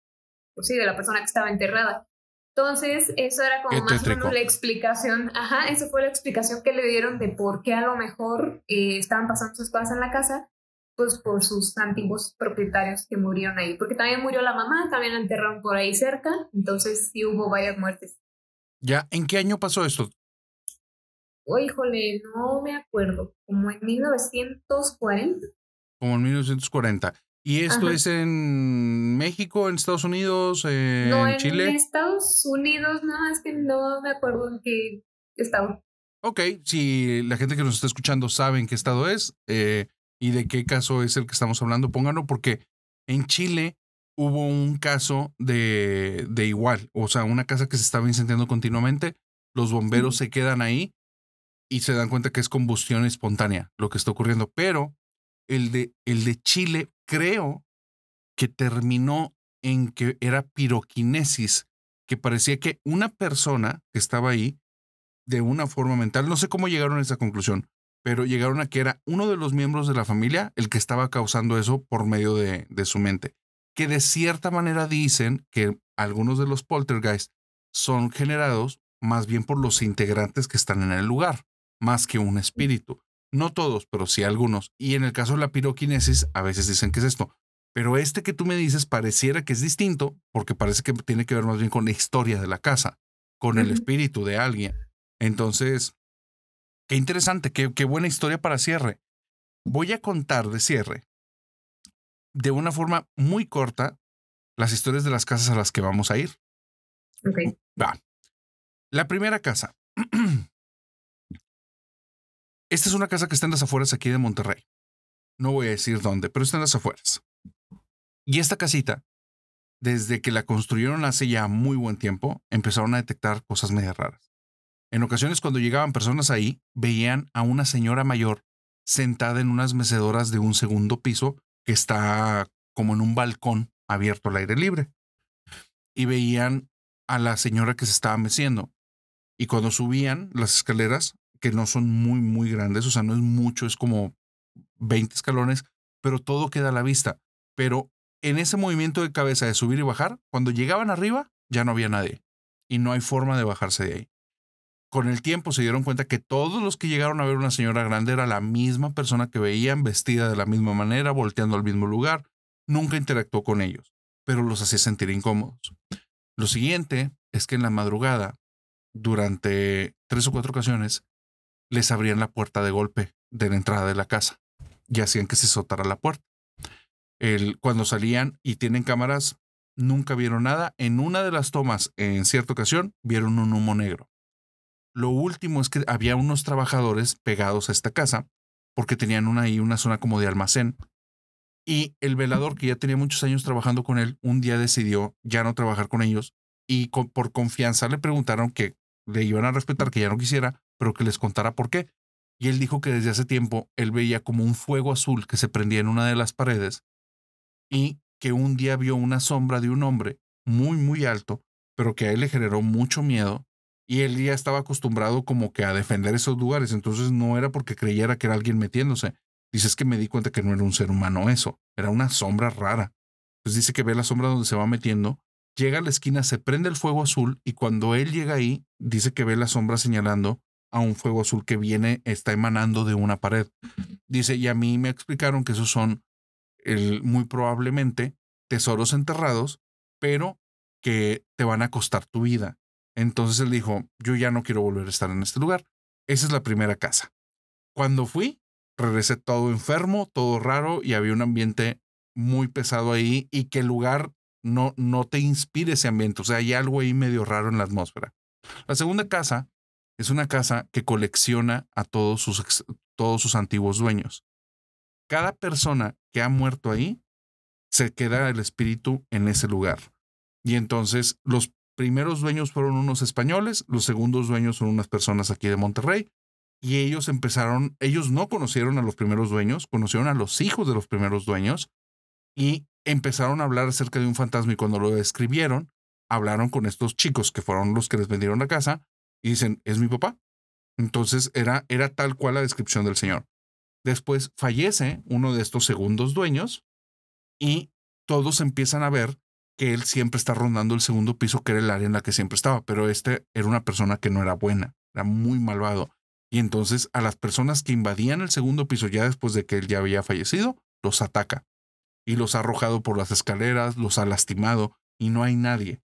S2: pues sí, de la persona que estaba enterrada. Entonces, eso era como más o menos la explicación, ajá, eso fue la explicación que le dieron de por qué a lo mejor eh, estaban pasando sus cosas en la casa, pues por sus antiguos propietarios que murieron ahí, porque también murió la mamá, también la enterraron por ahí cerca, entonces sí hubo varias muertes.
S1: ¿Ya? ¿En qué año pasó esto?
S2: Oh, híjole, no me acuerdo, como en 1940.
S1: Como en 1940. ¿Y esto es en México, en Estados Unidos, en, no, en Chile?
S3: Estados Unidos, no, es que no me acuerdo en qué estado.
S1: Ok, si la gente que nos está escuchando sabe en qué estado es eh, y de qué caso es el que estamos hablando, pónganlo porque en Chile hubo un caso de, de igual, o sea, una casa que se estaba incendiando continuamente, los bomberos se quedan ahí y se dan cuenta que es combustión espontánea lo que está ocurriendo, pero el de, el de Chile creo que terminó en que era piroquinesis, que parecía que una persona que estaba ahí, de una forma mental, no sé cómo llegaron a esa conclusión, pero llegaron a que era uno de los miembros de la familia el que estaba causando eso por medio de, de su mente. Que de cierta manera dicen que algunos de los poltergeists son generados más bien por los integrantes que están en el lugar, más que un espíritu. No todos, pero sí algunos. Y en el caso de la piroquinesis, a veces dicen que es esto. Pero este que tú me dices pareciera que es distinto, porque parece que tiene que ver más bien con la historia de la casa, con el espíritu de alguien. Entonces, qué interesante, qué, buena historia para cierre. Voy a contar de cierre, de una forma muy corta, las historias de las casas a las que vamos a ir. Ok. Va. La primera casa. [clears throat] Esta es una casa que está en las afueras aquí de Monterrey. No voy a decir dónde, pero está en las afueras. Y esta casita, desde que la construyeron hace ya muy buen tiempo, empezaron a detectar cosas medio raras. En ocasiones cuando llegaban personas ahí, veían a una señora mayor sentada en unas mecedoras de un segundo piso que está como en un balcón abierto al aire libre. Y veían a la señora que se estaba meciendo. Y cuando subían las escaleras, que no son muy, muy grandes, o sea, no es mucho, es como 20 escalones, pero todo queda a la vista. Pero en ese movimiento de cabeza de subir y bajar, cuando llegaban arriba, ya no había nadie y no hay forma de bajarse de ahí. Con el tiempo se dieron cuenta que todos los que llegaron a ver una señora grande era la misma persona que veían, vestida de la misma manera, volteando al mismo lugar, nunca interactuó con ellos, pero los hacía sentir incómodos. Lo siguiente es que en la madrugada, durante tres o cuatro ocasiones, les abrían la puerta de golpe de la entrada de la casa y hacían que se soltara la puerta. El, cuando salían y tienen cámaras, nunca vieron nada. En una de las tomas, en cierta ocasión, vieron un humo negro. Lo último es que había unos trabajadores pegados a esta casa porque tenían una ahí una zona como de almacén. Y el velador, que ya tenía muchos años trabajando con él, un día decidió ya no trabajar con ellos y por confianza le preguntaron que le iban a respetar, que ya no quisiera, pero que les contara por qué. Y él dijo que desde hace tiempo él veía como un fuego azul que se prendía en una de las paredes y que un día vio una sombra de un hombre muy, muy alto, pero que a él le generó mucho miedo y él ya estaba acostumbrado como que a defender esos lugares, entonces no era porque creyera que era alguien metiéndose. Dice, es que me di cuenta que no era un ser humano eso, era una sombra rara. Pues dice que ve la sombra donde se va metiendo, llega a la esquina, se prende el fuego azul y cuando él llega ahí, dice que ve la sombra señalando a un fuego azul que viene, está emanando de una pared. Dice, y a mí me explicaron que esos son el, muy probablemente tesoros enterrados, pero que te van a costar tu vida. Entonces él dijo, yo ya no quiero volver a estar en este lugar. Esa es la primera casa. Cuando fui, regresé todo enfermo, todo raro y había un ambiente muy pesado ahí y que el lugar no, no te inspire ese ambiente. O sea, hay algo ahí medio raro en la atmósfera. La segunda casa es una casa que colecciona a todos sus, todos sus antiguos dueños. Cada persona que ha muerto ahí, se queda el espíritu en ese lugar. Y entonces los primeros dueños fueron unos españoles, los segundos dueños son unas personas aquí de Monterrey, y ellos empezaron, ellos no conocieron a los primeros dueños, conocieron a los hijos de los primeros dueños, y empezaron a hablar acerca de un fantasma y cuando lo describieron, hablaron con estos chicos que fueron los que les vendieron la casa y dicen, es mi papá. Entonces era, era tal cual la descripción del señor. Después fallece uno de estos segundos dueños y todos empiezan a ver que él siempre está rondando el segundo piso, que era el área en la que siempre estaba, pero este era una persona que no era buena, era muy malvado. Y entonces a las personas que invadían el segundo piso ya después de que él ya había fallecido, los ataca. Y los ha arrojado por las escaleras, los ha lastimado y no hay nadie.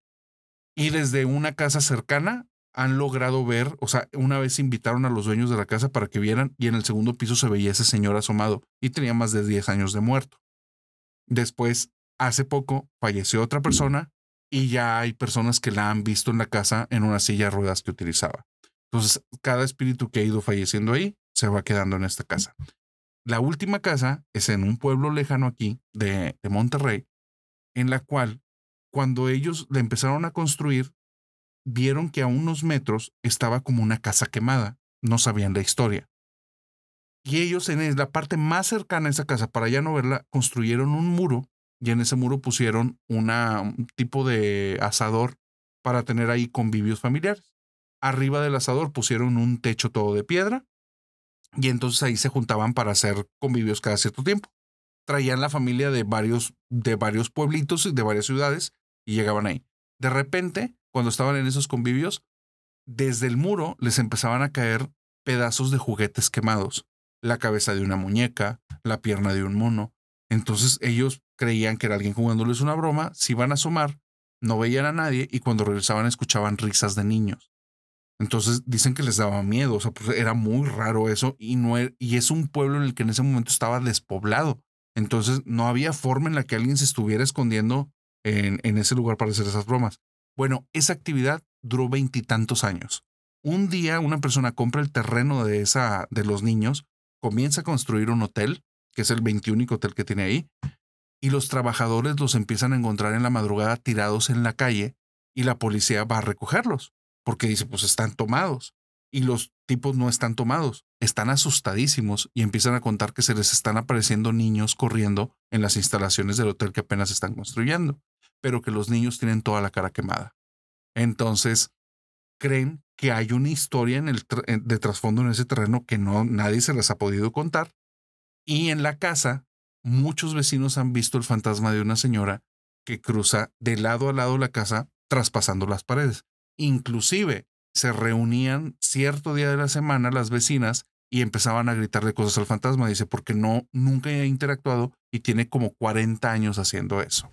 S1: Y desde una casa cercana han logrado ver, o sea, una vez invitaron a los dueños de la casa para que vieran y en el segundo piso se veía ese señor asomado y tenía más de 10 años de muerto. Después, hace poco, falleció otra persona y ya hay personas que la han visto en la casa en una silla de ruedas que utilizaba. Entonces, cada espíritu que ha ido falleciendo ahí se va quedando en esta casa. La última casa es en un pueblo lejano aquí de, Monterrey, en la cual cuando ellos la empezaron a construir, vieron que a unos metros estaba como una casa quemada. No sabían la historia. Y ellos en la parte más cercana a esa casa, para ya no verla, construyeron un muro y en ese muro pusieron una, un tipo de asador para tener ahí convivios familiares. Arriba del asador pusieron un techo todo de piedra y entonces ahí se juntaban para hacer convivios cada cierto tiempo. Traían la familia de varios, de varios pueblitos y de varias ciudades y llegaban ahí. De repente, cuando estaban en esos convivios, desde el muro les empezaban a caer pedazos de juguetes quemados, la cabeza de una muñeca, la pierna de un mono. Entonces ellos creían que era alguien jugándoles una broma, se iban a asomar, no veían a nadie y cuando regresaban escuchaban risas de niños. Entonces dicen que les daba miedo, o sea, pues, era muy raro eso y, no e-, y es un pueblo en el que en ese momento estaba despoblado. Entonces no había forma en la que alguien se estuviera escondiendo en, en ese lugar para hacer esas bromas. Bueno, esa actividad duró veintitantos años. Un día una persona compra el terreno de, esa, de los niños, comienza a construir un hotel, que es el veintiúnico hotel que tiene ahí, y los trabajadores los empiezan a encontrar en la madrugada tirados en la calle y la policía va a recogerlos, porque dice, pues están tomados. Y los tipos no están tomados, están asustadísimos y empiezan a contar que se les están apareciendo niños corriendo en las instalaciones del hotel que apenas están construyendo pero que los niños tienen toda la cara quemada. Entonces, creen que hay una historia en el eh, de trasfondo en ese terreno que no nadie se les ha podido contar. Y en la casa, muchos vecinos han visto el fantasma de una señora que cruza de lado a lado la casa traspasando las paredes. Inclusive se reunían cierto día de la semana las vecinas y empezaban a gritarle cosas al fantasma, dice, porque no nunca he interactuado y tiene como 40 años haciendo eso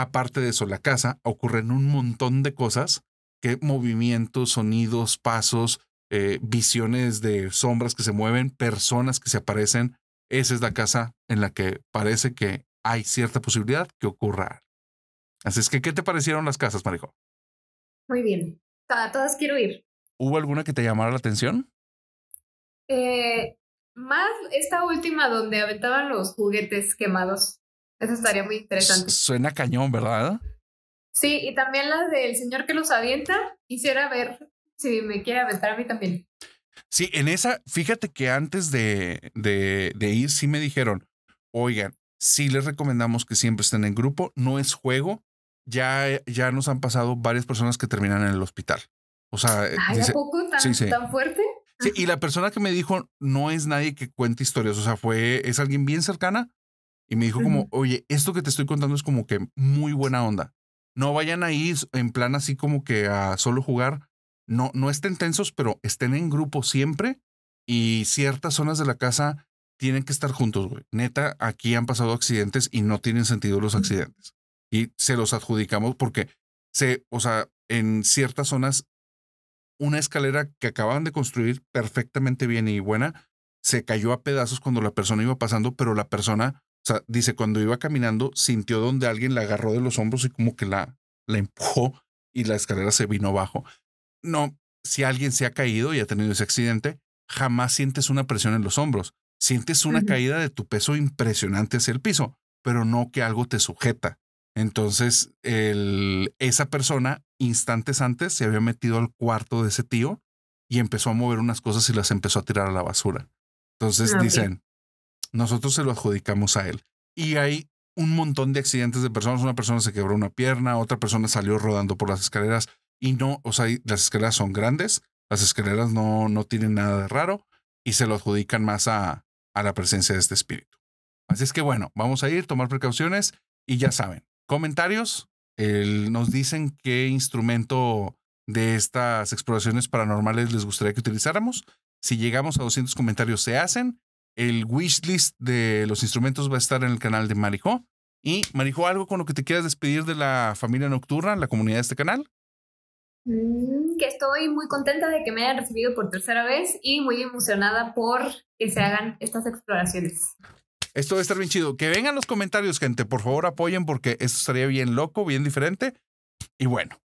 S1: aparte de eso, la casa, ocurren un montón de cosas, que movimientos, sonidos, pasos, eh, visiones de sombras que se mueven, personas que se aparecen. Esa es la casa en la que parece que hay cierta posibilidad que ocurra. Así es que, ¿qué te parecieron las casas, Marijo?
S3: Muy bien. todas quiero ir.
S1: ¿Hubo alguna que te llamara la atención?
S3: Eh, más esta última donde
S2: aventaban los juguetes quemados. Eso estaría muy interesante.
S1: Suena cañón, ¿verdad?
S2: Sí, y también la del señor que los avienta. Quisiera ver si me quiere aventar a mí
S3: también.
S1: Sí, en esa, fíjate que antes de, ir, sí me dijeron, oigan, sí les recomendamos que siempre estén en grupo, no es juego. Ya, ya nos han pasado varias personas que terminan en el hospital. O sea, eh, poco tan, fuerte? Sí, y la persona que me dijo no es nadie que cuente historias, o sea, fue, es alguien bien cercana y me dijo como, oye, esto que te estoy contando es como que muy buena onda. No vayan ahí en plan así como que a solo jugar. No, no estén tensos, pero estén en grupo siempre. Y ciertas zonas de la casa tienen que estar juntos, güey. Neta, aquí han pasado accidentes y no tienen sentido los accidentes. Y se los adjudicamos porque se, o sea, en ciertas zonas, una escalera que acababan de construir perfectamente bien y buena, se cayó a pedazos cuando la persona iba pasando, pero la persona o sea, dice, cuando iba caminando, sintió donde alguien la agarró de los hombros y como que la, la empujó y la escalera se vino abajo. No, si alguien se ha caído y ha tenido ese accidente, jamás sientes una presión en los hombros. Sientes una caída de tu peso impresionante hacia el piso, pero no que algo te sujeta. Entonces, el, esa persona, instantes antes, se había metido al cuarto de ese tío y empezó a mover unas cosas y las empezó a tirar a la basura. Entonces ah, dicen, nosotros se lo adjudicamos a él. Y hay un montón de accidentes de personas. Una persona se quebró una pierna, otra persona salió rodando por las escaleras y no, o sea, las escaleras son grandes, las escaleras no, no tienen nada de raro y se lo adjudican más a, la presencia de este espíritu. Así es que bueno, vamos a ir, tomar precauciones y ya saben, comentarios, nos dicen qué instrumento de estas exploraciones paranormales les gustaría que utilizáramos. Si llegamos a 200 comentarios, se hacen. El wishlist de los instrumentos va a estar en el canal de Marijo. Y Marijo, ¿algo con lo que te quieras despedir de la familia nocturna, la comunidad de este canal?
S2: Mm, que estoy muy contenta de que me hayan recibido por tercera vez y muy emocionada por que se hagan estas exploraciones.
S1: Esto va a estar bien chido. Que vengan los comentarios, gente. Por favor, apoyen porque esto estaría bien loco, bien diferente. Y bueno,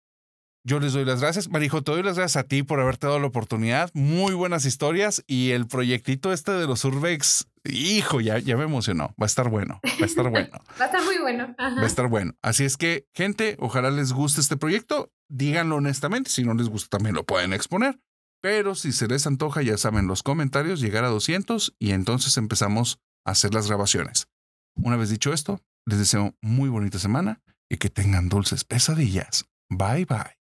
S1: yo les doy las gracias. Marijo, te doy las gracias a ti por haberte dado la oportunidad. Muy buenas historias y el proyectito este de los Urbex, hijo, ya, ya me emocionó. Va a estar bueno, va a estar bueno. [laughs]
S2: va a estar muy bueno. Va a estar
S1: bueno. Así es que, gente, ojalá les guste este proyecto. Díganlo honestamente. Si no les gusta, también lo pueden exponer. Pero si se les antoja, ya saben, los comentarios, llegar a 200 y entonces empezamos a hacer las grabaciones. Una vez dicho esto, les deseo muy bonita semana y que tengan dulces pesadillas. Bye bye.